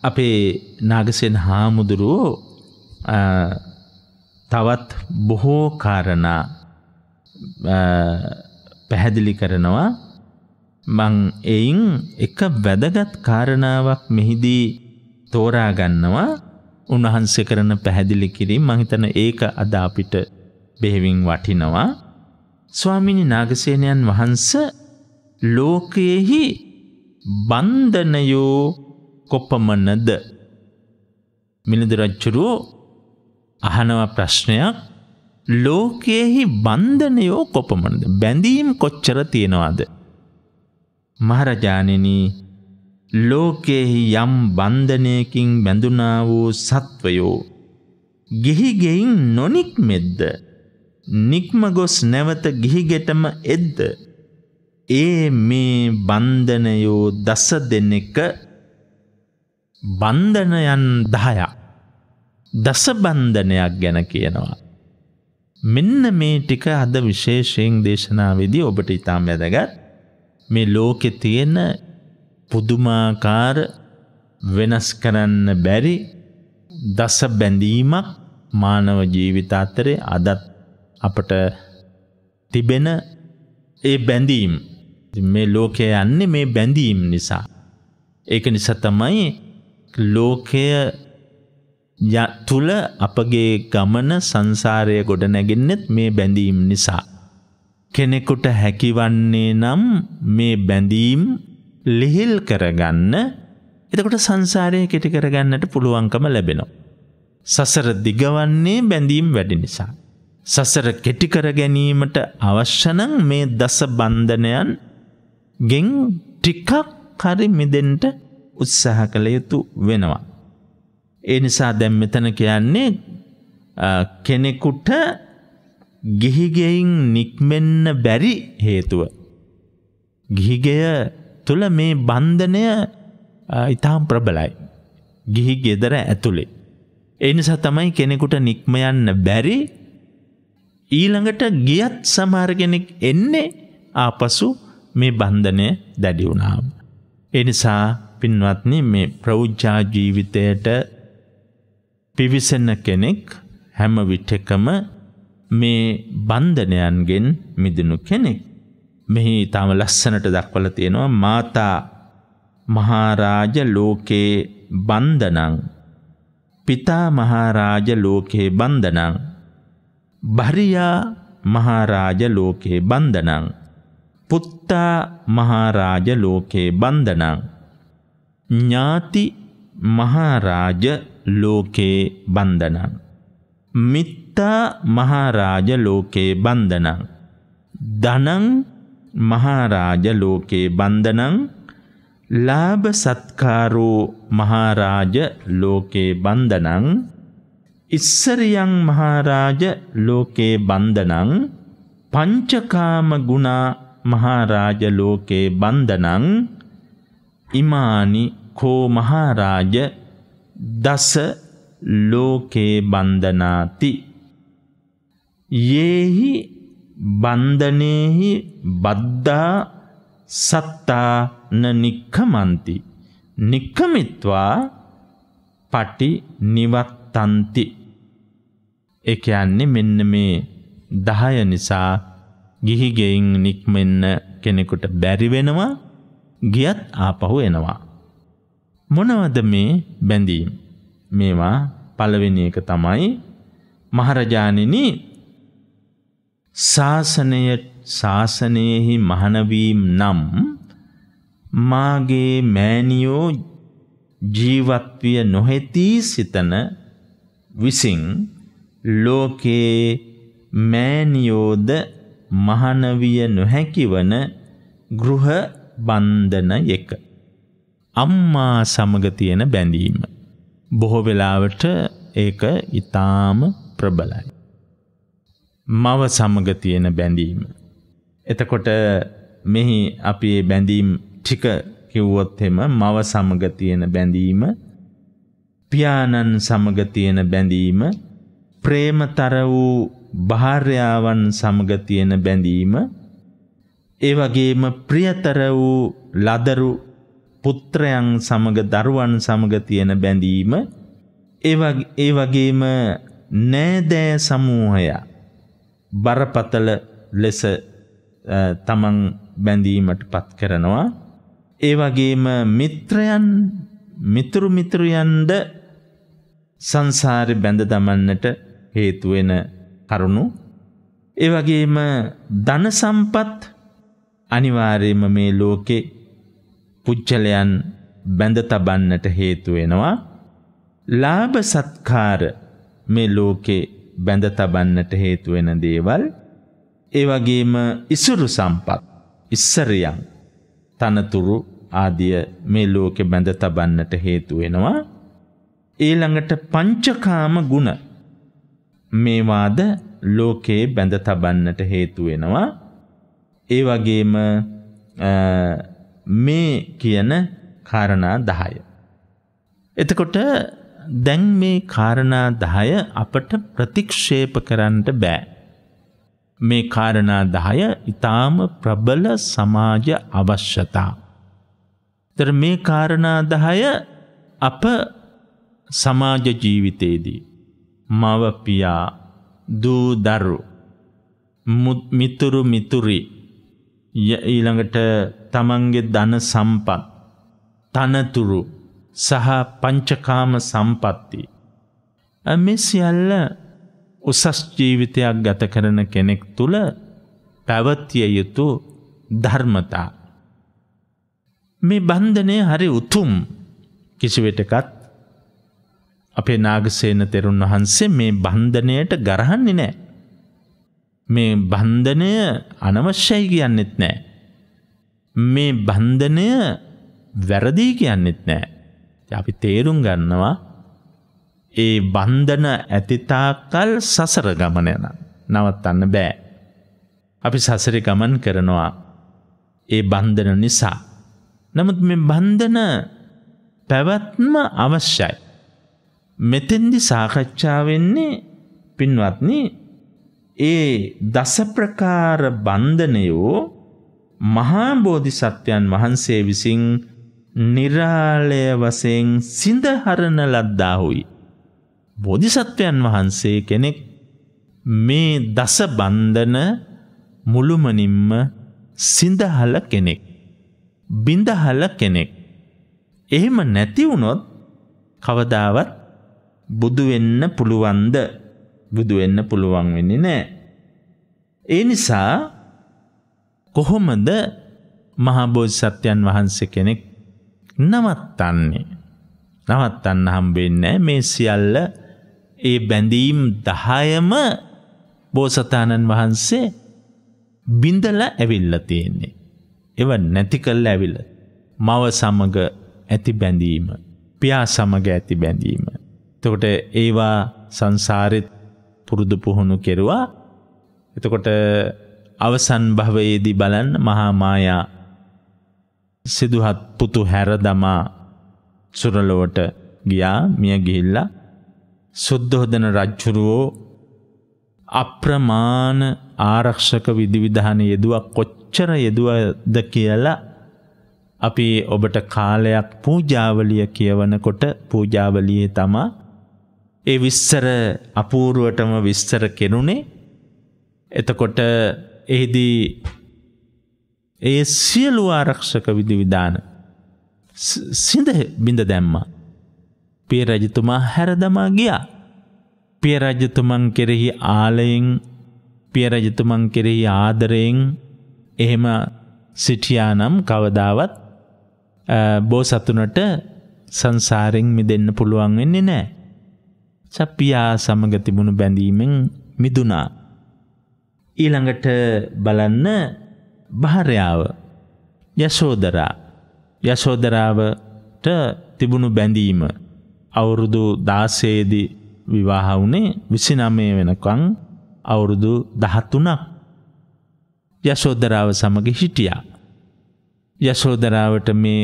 අපේ නාගසෙන් හාමුදුරුවෝ තවත් බොහෝ කාරණා පැහැදිලි කරනවා මං එයින් එක වැදගත් කාරණාවක් මෙහිදී තෝරාගන්නවා උන්වහන්සේ කරන පැහැදිලි කිරීම මහිතන ඒක අද අපිට බෙහෙවින් වටිනවා ස්වාමිනි නාගසේනයන් වහන්ස ලෝකයෙහි බන්ධනයෝ කොපමනද මිලිදුරච්චුරු අහනව ප්‍රශ්නයක් ලෝකයෙහි බන්ධනයෝ කොපමනද බැඳීම් කොච්චර තියෙනවාද. මහරජානනී ලෝකයෙහි යම් බන්ධනයකින් බැඳුනා වූ සත්වයෝ. ගිහිගෙයින් නොනික් මෙද්ද. නික්ම ගොස් නැවත ගිහිගෙටම එද්ද. ඒ මේ බන්ධනයෝ දස දෙනෙක බන්ධනයන් දහයක් දස බන්ධනයක් ගැන කියනවා. මෙන්න මේ ටික අද විශේෂයෙන් දේශනාවේදී ඔබට ඉතාම් වැදගත් මේ ලෝකෙ තියෙන පුදුමාකාර වෙනස් කරන්න බැරි දස බැඳීමක් මානව ජීවිත අතරේ අදත් අපට තිබෙන ඒ බැඳීම් මේ ලෝකය යන්නේ මේ බැඳීම් නිසා. ඒක නිසා තමයි ලෝකය තුළ අපගේ ගමන සංසාරය ගොඩ නැගෙන්නෙත් මේ බැඳීම් නිසා. කෙනෙකුට හැකිවන්නේ නම් මේ බැඳීම් ලිහිල් කරගන්න එතකොට සංසාරය කෙටි කරගන්නට පුළුවන්කම ලැබෙනවා. සසර දිගවන්නේ බැඳීම් වැඩි නිසා. සසර කෙටිකර ගැනීමට අවශ්‍යනං මේ දස බන්ධනයන් ගෙන් ටිකක් හරි මිදෙන්ට උත්සාහ කළ යුතු වෙනවා. ඒ නිසා දැම් මෙතන කියන්නේ කෙනෙකුට ගිහිගෙයින් නික්මෙන්න බැරි හේතුව. ගිහිගය තුළ මේ බන්ධනය ඉතාම් ප්‍රබලයි. ගිහි ගෙදර ඇතුළේ. එනිසා තමයි කෙනෙකුට නික්ම යන්න බැරි ඊළඟට ගියත් සමහර කෙනෙක් එන්නේ ආපසු මේ බන්ධනය දැඩි වුණාම. එනිසා පින්වත්නි මේ ප්‍රෞජ්ජා ජීවිතයට පිවිසෙන කෙනෙක් හැම විටකම මේ බන්ධනයන්ගෙන් මිදනු කෙනෙක්. මෙහි තාම ලස්සනට දක්වල තියෙනවා මාතා මහාරාජ ලෝකේ බන්ධනං පිතා මහාරාජ ලෝකේ බන්ධනං භරියා මහාරාජ ලෝකේ බන්ධනං පුත්තා මහාරාජ ලෝකේ බන්ධනං ඥාති මහාරාජ ලෝකේ බන්ධනං මිත්තා මහාරාජ ලෝකේ බන්ධනං ධනං මහාරාජ ලෝකේ බන්ධනං ලාභ සත්කාරෝ මහාරාජ ලෝකේ බන්ධනං ඉස්සරියං මහාරාජ ලෝකේ බන්ධනං පංචකාම ගුණා මහාරාජ ලෝකේ බන්ධනං ඉමානි කෝ මහාරාජ දස ලෝකේ බන්ධනාති යේහි බන්ධනේහි බද්දා සත්තාන නික්කමන්ති නික්කමිත්වා පටි නිවත්තන්ති ඒ කියන්නේ මෙන්න මේ 10 නිසා ගිහිගෙයින් නික්මෙන්න කෙනෙකුට බැරිවෙනවා ගියත් ආපහු එනවා. මොනවද මේ බැඳීම්. මේවා පළවෙනි එක තමයි මහරජාණෙනි ශාසනය ශාසනයෙහි මහනවීම් නම් මාගේ මෑනියෝ ජීවත්විය නොහැතී සිතන විසින් ලෝකේ මෑනියෝද මහනවිය නොහැකිවන ගෘහ බන්ධනයක. අම්මා සමග තියෙන බැඳීම. බොහෝ වෙලාවට ඒක ඊටාම ප්‍රබලයි. මව සමග තියෙන බැඳීම. එතකොට මෙහි අපි මේ බැඳීම් ටික කිව්වොත් එම මව සමග තියෙන බැඳීම පියාණන් සමග තියෙන බැඳීම ප්‍රේමතර වූ භාර්යාවන් සමග තියෙන බැඳීම ඒ වගේම ප්‍රියතර වූ ලදරු පුත්‍රයන් සමග දරුවන් සමග තියෙන බැඳීම ඒ වගේම නෑදෑ සමූහය බරපතල ලෙස තමන් බැඳීමට පත් කරනවා ඒ වගේම මිත්‍රයන් මිතුරු මිතුරියන්ද සංසාරේ බැඳ දමන්නට හේතු වෙන කරුණු ඒවගේම ධන සම්පත් අනිවාර්යම මේ ලෝකෙ පුච්චලයන් බැඳ තබන්නට හේතුවෙනවා ලාභ සත්කාර මේ ලෝකෙ බැඳ තබන්නට හේතුවෙන දේවල් ඒවගේම ඉසුරු සම්පත් ඉස්සරියම් තනතුරු ආදිය මේ ලෝකෙ බැඳ තබන්නට හේතුවෙනවා ඊළඟට පංචකාම ගුණ මේවාද ලෝකයේ බැඳ තබන්නට හේතු වෙනවා. ඒ වගේම මේ කියන කාරණා 10. එතකොට දැන් මේ කාරණා 10 අපට ප්‍රතික්ෂේප කරන්නට බෑ. මේ කාරණා 10 ඊටාම ප්‍රබල සමාජ අවශ්‍යතා. ତର මේ කාරණා 10 අප සමාජ ජීවිතයේදී මවපියා දූදරු මිතුරු මිතුරි ඊළඟට තමන්ගේ ධන සම්පත් තනතුරු සහ පංචකාම සම්පත්ති. මේ සියල්ල උසස් ජීවිතයක් ගත කරන කෙනෙක් තුළ පැවත්තිය යුතු ධර්මතා. මේ බන්ධනය හරි උතුම් කිසිවෙටකත් අපේ නාගසේන තෙරුන් වහන්සේ මේ බන්ධනයට ගරහන්නේ නෑ. මේ බන්ධනය අනවශ්‍යයි කියන්නෙත් නෑ. මේ බන්ධනය වැරදිී කියන්නෙත් නෑ. අපි තේරුම් ගන්නවා ඒ බන්ධන ඇතිතාකල් සසර ගමන යන නවත්තන්න බෑ. අපි සසර ගමන් කරනවා ඒ බන්ධන නිසා. නමුත් මේ බන්ධන පැවැත්ම අවශ්‍යයි. මෙතෙන්දි සාකච්ඡා වෙන්නේ පින්වත්නි ඒ දස ප්‍රකාර බන්ධනයෝ මහා බෝධිසත්වයන් වහන්සේ විසින් निराලය වශයෙන් සිඳහරන ලද්දාහුයි බෝධිසත්වයන් වහන්සේ කෙනෙක් මේ දස බන්ධන මුළුමනින්ම සිඳහල කෙනෙක් බිඳහල කෙනෙක් එහෙම නැති වුණොත් කවදාවත් බුදු වෙන්න පුළුවන්ද? බුදු වෙන්න පුළුවන් වෙන්නේ නැහැ. ඒ නිසා කොහොමද මහා බෝසත්යන් වහන්සේ කෙනෙක් නවත්තන්නේ? නවත්තන්න හම්බෙන්නේ මේ සියල්ල ඒ බැඳීම් 10ම බෝසතාණන් වහන්සේ බින්දලා ඇවිල්ලා තියෙන්නේ. ඒව නැති කළා ඇවිල්ලා. මව සමග ඇති බැඳීම, පියා සමග ඇති බැඳීම, එතකොට ඒවා සංසාරෙත් පුරුදු පුහුණු කෙරුවා එතකොට අවසන් භවයේදී බලන් මහාමායා සිදුහත් පුතු හැර දමා සුරලොවට ගියා මිය ගිහිල්ලා සුද්ධෝදන රජ්ජුරුවෝ අප්‍රමාණ ආරක්ෂක විදිවිධාන යෙදුවක් කොච්චර යෙදුවද කියලා අපි ඔබට කාලයක් පූජාවලිය කියවනකොට පූජාවලියේ තමා ඒ විස්තර අපූරුවටම විස්තර කෙනුනේ එතකොට එහිදී ඒ සියලු ආරක්ෂක විධවිධාන සිඳ බිඳ දැම්මා. පිය රජතුමා හැරදමා ගියා. පිය රජතුමන් කෙරෙහි ආලයෙන් පිය රජතුමන් කෙරෙහි ආදරයෙන් එහෙම සිටියානම් කවදාවත් බෝසතුනට සංසාරෙන් මිදෙන්න පුළුවන් වෙන්නේ නෑ. සප්පියා සමග තිබුණු බැඳීමෙන් මිදුනා. ඊළඟට බලන්න භාරයාව යශෝදරා යශෝදරාවට තිබුණු බැඳීම අවුරුදු දාසේදි විවාහ වුණේ විසිනමය වෙනකං අවුරුදු දහතුනක් යශෝදරාව සමග හිටියා. යශෝදරාවට මේ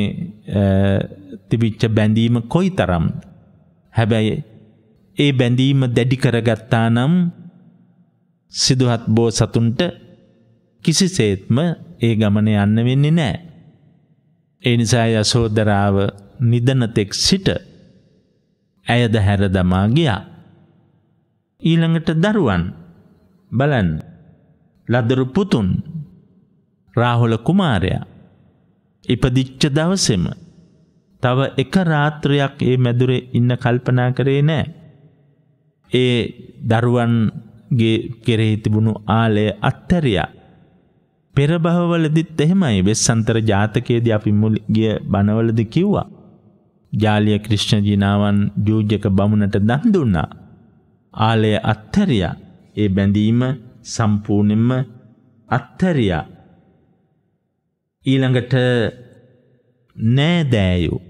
තිබිච්ච බැඳීම කොයි තරම් හැබැයි ඒ බැඳීම දැඩි කරගත්තා නම් සිදුහත් බෝසතුන්ට කිසිසේත්ම ඒ ගමන යන්න වෙන්නේ නෑ. ඒ නිසා යසෝදරාව නිදනතෙක් සිට ඇයද හැර දමා ගියා. ඊළඟට දරුවන් බලන් ලදරු පුතුන් රාහුල කුමාරයා ඉපදිච්ච දවසෙම තව එක රාත්‍රයක් ඒ මැදුරේ ඉන්න කල්පනා කරේ නෑ. ඒ දරුවන්ගේ කෙරෙහි තිබුණු ආලය අත්හැරයා. පෙරභවලදිත් එහෙමයි වෙස්සන්තර ජාතකයේද අපි මුල්ගිය බණවලද කිව්වා. ජාලිය ක්‍රිෂ්ණ ජිනාවන් ජූජක බමුණට දන් දුන්නා. ආලය අත්හැරයා ඒ බැඳීම සම්පූර්ණයෙන්ම අත්හැරයා. ඊළඟට නෑදෑයෝ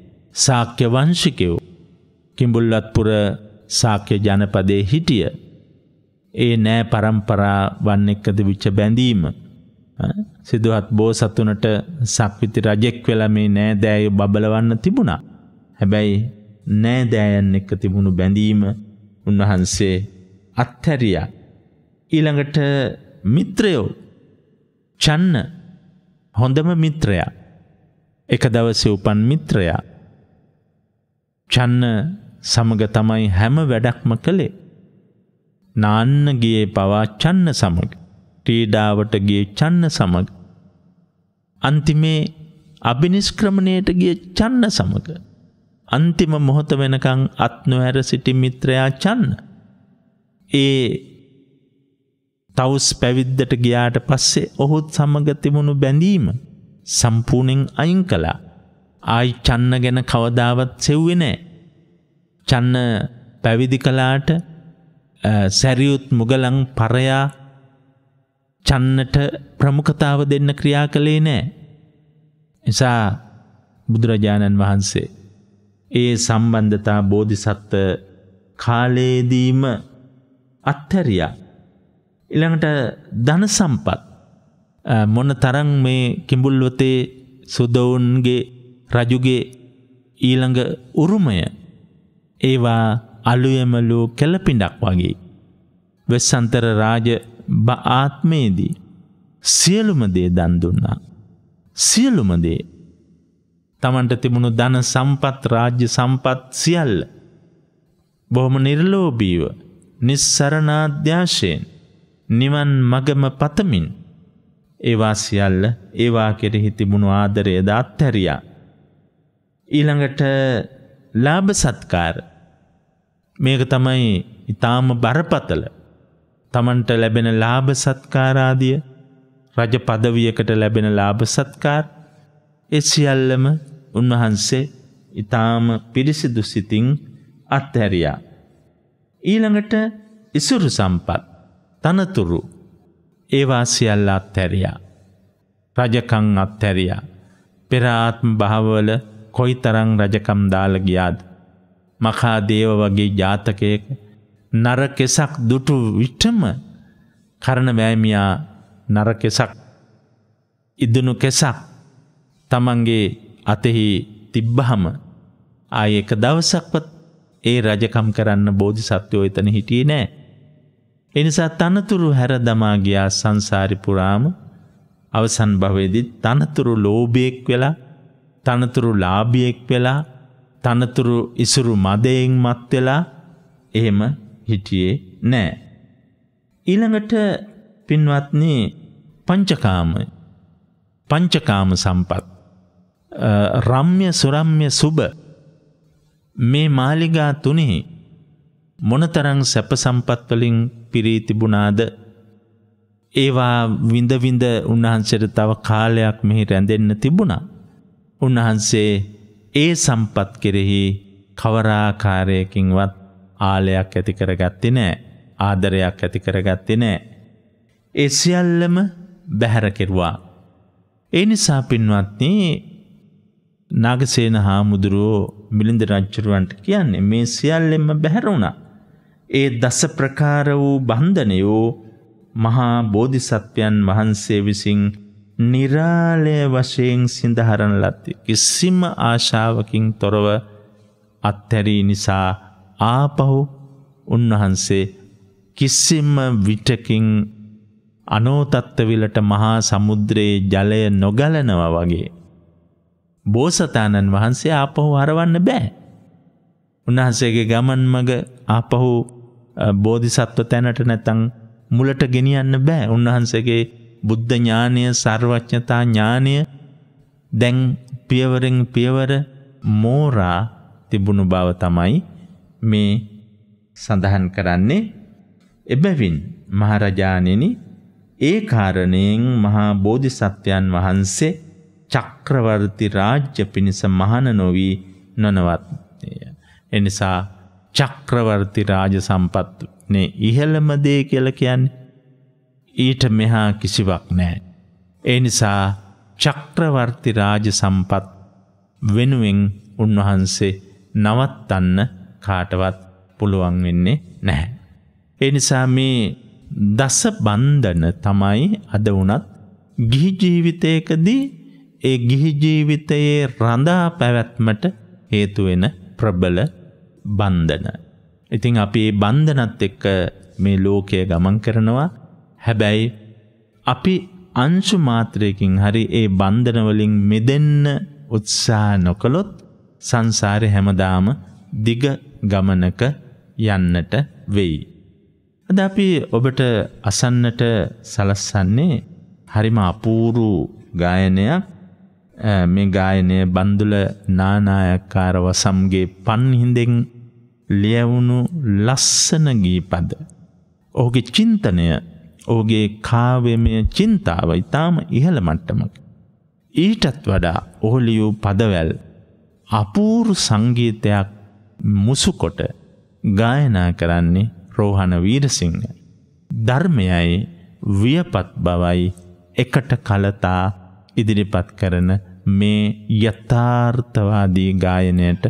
සාක්‍ය වංශිකයෝ කිඹුල්ලත්පුර සාක්‍ය ජනපදේ හිටිය. ඒ නෑ පරම්පරා වන්නෙක්කද විච්ච බැඳීම. සිදුහත් බෝසතුනට සක්විති රජෙක් වෙලා මේ නෑ දෑය බබලවන්න තිබුණා. හැබැයි නෑ දෑයන් එක්ක තිබුණු බැඳීම උන්වහන්සේ අත්හැරිය. ඊළඟට මිත්‍රයෝ චන්න හොඳම මිත්‍රයා එක දවස උපන් මිත්‍රයා. චන්න සමග තමයි හැම වැඩක්ම කළේ. නාන්න ගියේ පවා චන්න සමග. ක්‍රීඩාවට ගිය චන්න සමග. අන්තිමේ අභිනිෂ්ක්‍රමණයට ගිය චන්න සමග. අන්තිම මොහොත වෙනකං අත්නොහැර සිටි මිත්‍රයා චන්න. ඒ තවස් පැවිද්දට ගියාට පස්සේ ඔහුත් සමග තිබුණු බැඳීම සම්පූර්ණයෙන් අයින් කළා. ආයි චන්න ගැන කවදාවත් සෙව්වේ නෑ. චන්න පැවිදි කලාට සැරියුත් මුගලං පරයා චන්නට ප්‍රමුඛතාව දෙන්න ක්‍රියා කළේ නෑ. නිසා බුදුරජාණන් වහන්සේ. ඒ සම්බන්ධතා බෝධිසත්ව කාලයේදීම අත්හැරයා. ඉළඟට ධන සම්පත් මොන තරං මේ කිඹුල්වතේ සුදවුන්ගේ රජුගේ ඊළඟ උරුමය ඒවා අලුයමලූ කැලපිඩක් වගේ. වෙස්සන්තර රාජ බආත්මේදී සියලුමදේ දන්දුන්නා. සියලුමදේ තමන්ට තිබුණු දන සම්පත් රාජ්‍ය සම්පත් සියල්ල. බොහොම නිර්ලෝබීව නිස්සරණාධ්‍යාශයෙන් නිවන් මගම පතමින් ඒවා සියල්ල ඒවා කෙරෙහි තිබුණු ආදරය ද අත්හැරියා. ඊළඟට ලාභ සත්කාර. මේක තමයි ඉතාම බරපතල. තමන්ට ලැබෙන ලාභ සත්කාරාදිය රජ පදවියකට ලැබෙන ලාභ සත්කාර ඒ සියල්ලම උන්වහන්සේ ඉතාම පිරිසිදු සිතින් අත්හැරයා. ඊළඟට ඉසුරු සම්පත් තනතුරු ඒවා සියල්ල අත්හැරයා. රජකං අත්හැරයා. පෙරාත්ම භාවල කොයි තරං රජකම් දාලගියාද. මකාදේව වගේ ජාතකයක නර කෙසක් දුටු විට්ටම කරණවෑමියා නර කෙසක් ඉදනු කෙසක් තමන්ගේ අතෙහි තිබ්බහම ආය එක දවසක්වත් ඒ රජකම් කරන්න බෝධි සත්‍යෝ එතන හිටියේ නෑ. එනිසා තනතුරු හැර දමාගයා සංසාරි පුරාම අවසන් භවේදිත් තනතුරු ලෝභයෙක් වෙලා තනතුරු ලාභියෙක් වෙලා තනතුරු ඉසුරු මදයෙන් මත් වෙලා එහෙම හිටියේ නෑ. ඊළඟට පින්වත්නි පංචකාම පංචකාම සම්පත් රම්්‍ය සුරම්්‍ය සුබ මේ මාලිගා තුනේ මොනතරං සැප සම්පත්වලින් පිරී තිබුණාද ඒවා විඳවිඳ උන්වහන්සේට තව කාලයක් මෙහි රැඳෙන්න තිබුණා උන්වහන්සේ ඒ සම්පත් කෙරෙහි කවරාකාරයකින්වත් ආලයක් ඇති කරගත්තේ නෑ ආදරයක් ඇති කරගත්තේ නෑ ඒ සියල්ලම බැහැර කෙරුවා ඒ නිසා පින්වත්නි නාගසේන හාමුදුරුවෝ මිලින්ද රජ්ජුරුවන්ට කියන්නේ මේ සියල්ලෙන්ම බැහැරුණා. ඒ දස ප්‍රකාර වූ බන්ධනයෝ මහා බෝධිසත්වයන් වහන්සේ විසින් නිරාලය වශයෙන් සිඳහරන ලද්දේ කිසිම ආශාවකින් තොරව අත්හැරී නිසා ආපහු උන්වහන්සේ කිසිම විටකින් අනෝතත්ත්වවිලට මහා සමුද්‍රයේ ජලය නොගලනවා වගේ බෝසතාණන් වහන්සේ ආපහු හරවන්න බෑ උන්වහන්සේගේ ගමන් මඟ ආපහු බෝධිසත්ව තැනට නැතන් මුලට ගෙනියන්න බෑ උන්වහන්සේගේ බුද්ධ ඥානය සර්වඥතා ඥානය දැන් පියවරෙන් පියවර මෝරා තිබුණු බව තමයි මේ සඳහන් කරන්නේ එබැවින් මහරජාණෙනි ඒ කාරණයෙන් මහා බෝධිසත්වයන් වහන්සේ චක්‍රවර්ති රාජ්‍ය පිණිස මහන නොවී නොනවත්ය. එනිසා චක්‍රවර්ති රාජ සම්පත් නේ ඉහළම දේ කියලා කියන්නේ ඊට මෙහා කිසිවක් නෑ. ඒ නිසා චක්‍රවර්ති රාජ සම්පත් වෙනුවෙන් උන්වහන්සේ නවත්තන්න කාටවත් පුළුවන් වෙන්නේ නැහැ. ඒ නිසා මේ දස බන්ධන තමයි අද වුණත් ගිහි ජීවිතයකදී ඒ ගිහි ජීවිතයේ රඳා පැවැත්මට හේතු වෙන ප්‍රබල බන්ධන. ඉතින් අපි මේ බන්ධනත් එක්ක මේ ලෝකය ගමන් කරනවා. හැබැයි අපි අංශු මාත්‍රයකින් හරි ඒ බන්ධනවලින් මෙදෙන්න උත්සාහ නොකළොත් සංසාරය හැමදාම දිග ගමනක යන්නට වෙයි. අද අපි ඔබට අසන්නට සලස්සන්නේ හරිම අපූරු ගායනයක් මේ ගායනය බන්දුල නානායක්කාරව සම්ගේ පන්හිඳෙන් ලියවුණු ලස්සන ගීපද. ඔහුගේ චින්තනය ඔහුගේ කාව්‍යමය චින්තාව ඉතාම ඉහළ මට්ටමක. ඊටත් වඩා ඔහු ලියූ පදවැල් අපූරු සංගීතයක් මුසුකොට ගායනා කරන්නේ රෝහණ වීරසිංහ. ධර්මයයි වියපත් බවයි එකට කලතා ඉදිරිපත් කරන මේ යථාර්ථවාදී ගායනයට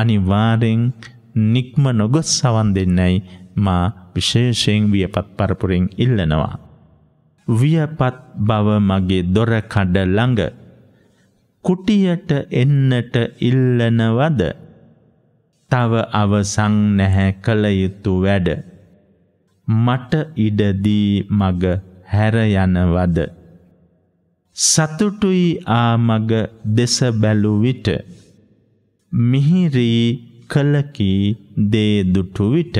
අනිවාරෙන් නික්ම නොගොස් සවන් දෙන්නයි මා විශේෂයෙන් වියපත් පරපුරෙන් ඉල්ලනවා. වියපත් බව මගේ දොර කඩ ළඟ කුටියට එන්නට ඉල්ලනවද තව අවසන් නැහැ කළ යුතු වැඩ මට ඉඩදී මග හැර යනවද සතුටුයි ආ මග දෙස බැලු විට මිහිරි කලකී දේ දුටු විට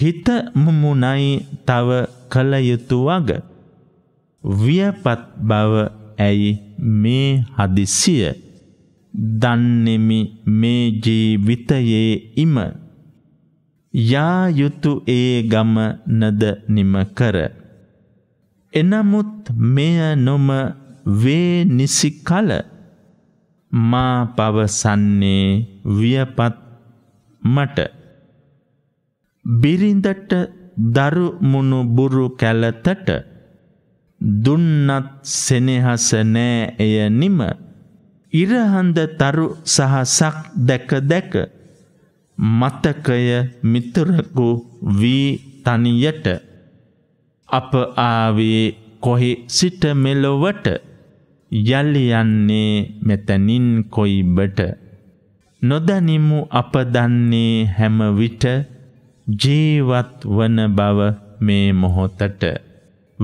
හිත මුමුණයි තව කළ යුතු වග. වියපත් බව ඇයි මේ හදිසිය. දන්නෙමි මේ ජීවිතයේ ඉම. යායුතු ඒ ගම නද නිම කර. එනමුත් මෙය නොම වේ නිසි කල මා පවසන්නේ වියපත් මට බිරිඳට දරුමුණු බුරු කැලතට දුන්නත් සෙනෙහස නෑ එය නිම ඉරහඳ තරු සහසක් දැක දැක මතකය මිතුරකු වී තනියට අප ආවේ කොහි සිට මෙලොවට යලියන්නේ මෙතැනින් කොයිබට නොදනිමු අප දන්නේ හැම විට ජීවත් වන බව මේ මොහොතට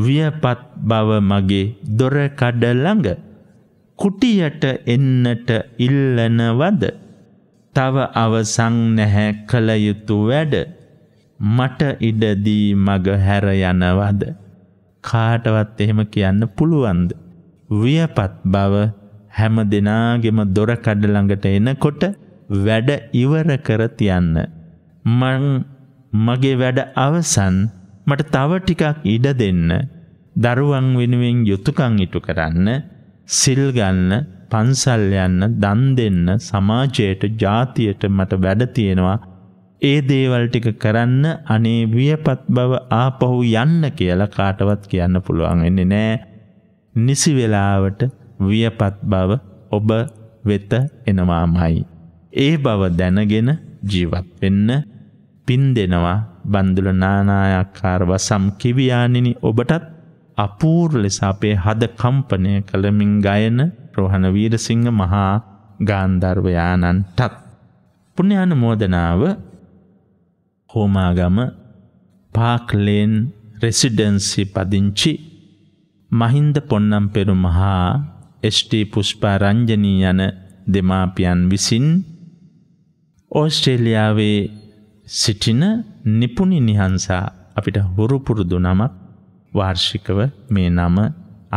වියපත් බව මගේ දොරකඩ ළඟ කුටියට එන්නට ඉල්ලනවද තව අවසන් නැහැ කළ යුතු වැඩ මට ඉඩදී මග හැර යනවද කාටවත් එහෙම කියන්න පුළුවන්ද වියපත් බව හැම දෙනාගෙම දොරකඩ ළඟට එනකොට වැඩ ඉවර කර තියන්න මං මගේ වැඩ අවසන් මට තව ටිකක් ඉඩ දෙන්න දරුවන් වෙනුවෙන් යුතුයකම් ඉටු කරන්න සිල් ගන්න පන්සල් යන්න දන් දෙන්න සමාජයට ජාතියට මට වැඩ තියෙනවා ඒ දේවල් ටික කරන්න අනේ වියපත් බව ආපහු යන්න කියලා කාටවත් කියන්න පුළුවන් වෙන්නේ නැහැ නිසි වෙලාවට වියපත් බව ඔබ වෙත එනවාමයි ඒ බව දැනගෙන ජීවත් වෙන්න පින් දෙනවා බන්දුල නානායක්කාර වසම් කිවියානිනි ඔබටත් අපූර් ලෙස අපේ හද කම්පනය කළමින් ගයන රෝහණ වීරසිංහ මහා ගාන්ධර්වයානන්ටත්. පුුණ්‍යාන මෝදනාව හෝමාගම පාක්ලේන් රෙසිඩන්සි පදිංචි මහින්ද පොන්නම් පෙරු මහා ස්ට පුෂ්පාරංජනී යන දෙමාපියන් විසින් ඕස්ට්‍රේලියාවේ සිටින නිපුණි නිහන්සා අපිට හුරුපුරුදු නමක් වාර්ෂිකව මේ නම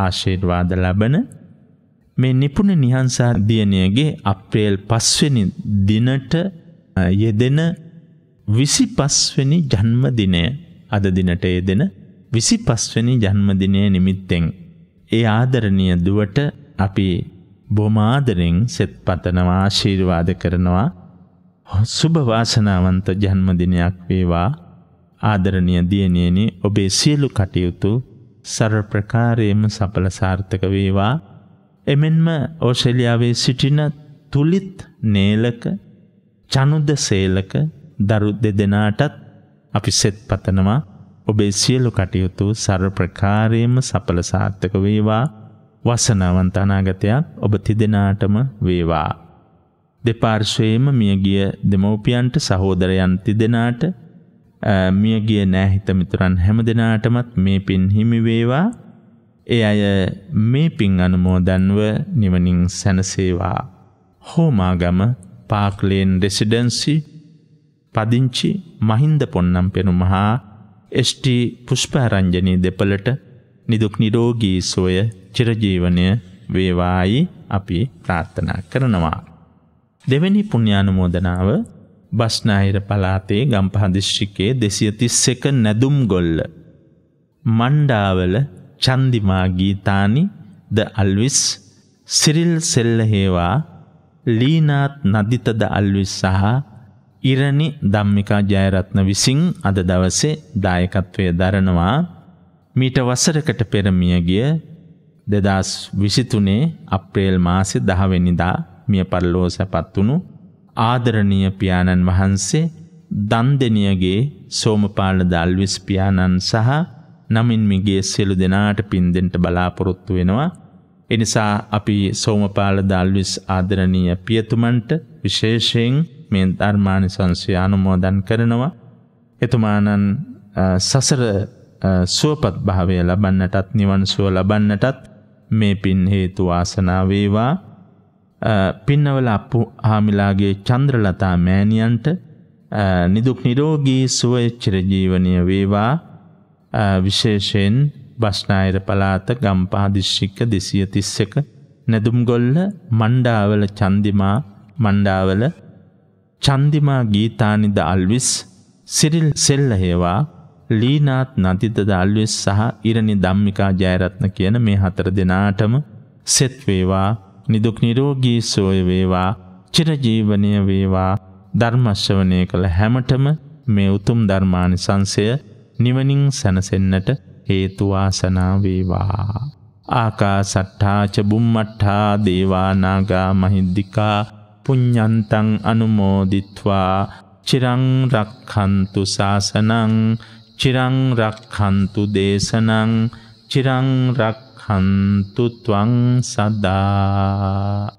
ආශේර්වාද ලබන මේ නිපුණ නිහන්සා දියණියගේ අප්‍රේල් පස්වෙනි දිනට යෙදෙන විසි පස්වෙනි ජන්මදිනය අද දිනට යෙදෙන විසි පස්වෙනි ජන්මදිනය නිමිත්තෙන්. ඒ ආදරණය දුවට අපි බොමාදරෙන් සෙත් පතනවා ආශීර්වාද කරනවා සුභ වාසනාවන්ත ජන්මදිනයක් වේවා ආදරණීය දියණියනි ඔබේ සියලු කටයුතු සර්ව ප්‍රකාරයෙන්ම සඵල සාර්ථක වේවා එමෙන්ම ඕස්ට්‍රේලියාවේ සිටින තුලිත් නේලක චනුද සේලක දරු දෙදෙනාටත් අපි සෙත් පතනවා ඔබේ සියලු කටයුතු සර්ව ප්‍රකාරයෙන්ම සඵල සාර්ථක වේවා වසනාවන්ත අනාගතයක් ඔබ තිදෙනාටම වේවා දෙපාර්ශ්වයේම මියගිය දෙමව්පියන්ට සහෝදරයන් තිදෙනාට මියගිය නෑහිත මිතුරන් හැමදෙනාටමත් මේ පින් හිමි වේවා. ඒ අය මේ පින් අනුමෝදන්ව නිවනින් සැනසේවා. හෝමාගම පාක්ලේන් රෙසිඩන්සි පදිංචි මහින්ද පොන්නම් පෙනුමහා එස්ට පුෂ්පාරංජනී දෙපළට නිදුක් නිරෝගී සොය චිරජීවනය වේවායි අපි ප්‍රාර්ථනා කරනවා. දෙවැනි පුුණ්‍යානුමෝදනාව බස්්නාහිර පලාතේ ගම්පහ දිශ්ෂිකේ දෙසියතිස් එක නැදුම් ගොල්ල. මණ්ඩාවල චන්දිමාගීතානි ද අල්විස් සිරිල් සෙල්ලහේවා ලීනාත් නදිතද අල්විස් සහ ඉරණි දම්මිකා ජයරත්න විසින් අද දවසේ දායකත්වය දරනවා මීට වසරකට පෙරමියගිය දෙදස් විසිතුනේ අප්‍රේල් මාසෙ දහවෙනිදා මිය පරලෝ සැපත් වුණු ආදරණීය පියාණන් වහන්සේ දන්දෙනියගේ සෝමපාල දල්විස් පියාණන් සහ නමින් මිගේ සියලු දෙනාට පින් දෙන්න බලාපොරොත්තු වෙනවා. එනිසා අපි සෝමපාල දල්විස් ආදරණීය පියතුමන්ට විශේෂයෙන් මේ ධර්මානිසංසය අනුමෝදන් කරනවා. එතුමාණන් සසර සුවපත් භාවය ලබන්නටත් නිවන් සුව ලබන්නටත් මේ පින් හේතු වාසනා වේවා පින්නවල අප්පු හාමිලාගේ චන්ද්‍රලතා මෑණියන්ට නිදුක් නිරෝගී සුවය චිරජීවනය වේවා විශේෂයෙන් බස්නායර පළාත ගම්පහ දිස්ත්‍රික්ක 231 නැදුම්ගොල්ල මණ්ඩාවල චන්දිමා මණ්ඩාවල චන්දිමා ගීතානිද අල්විස් සිරිල් සෙල්ලහේවා ලීනාත් නතිතද අල්විස් සහ ඉරණි ධම්මිකා ජයරත්න කියන මේ හතර දෙනාටම සෙත් වේවා නිදුක් නිරෝගී සුවය වේවා චිරජීවනය වේවා ධර්මශ්‍රවණය කළ හැමටම මේ උතුම් ධර්මානිසංසය නිවනින් සැනසෙන්නට හේතු වාසනා වේවා ආකාසට්ඨා ච බුම්මට්ඨා දේවා නාග මහිද්దికා පුඤ්ඤන්තං අනුමෝදිත්වා චිරං රක්ඛන්තු ශාසනං චිරං රක්ඛන්තු දේශනං චිරං රක් රක්හන්තුත්වං සදා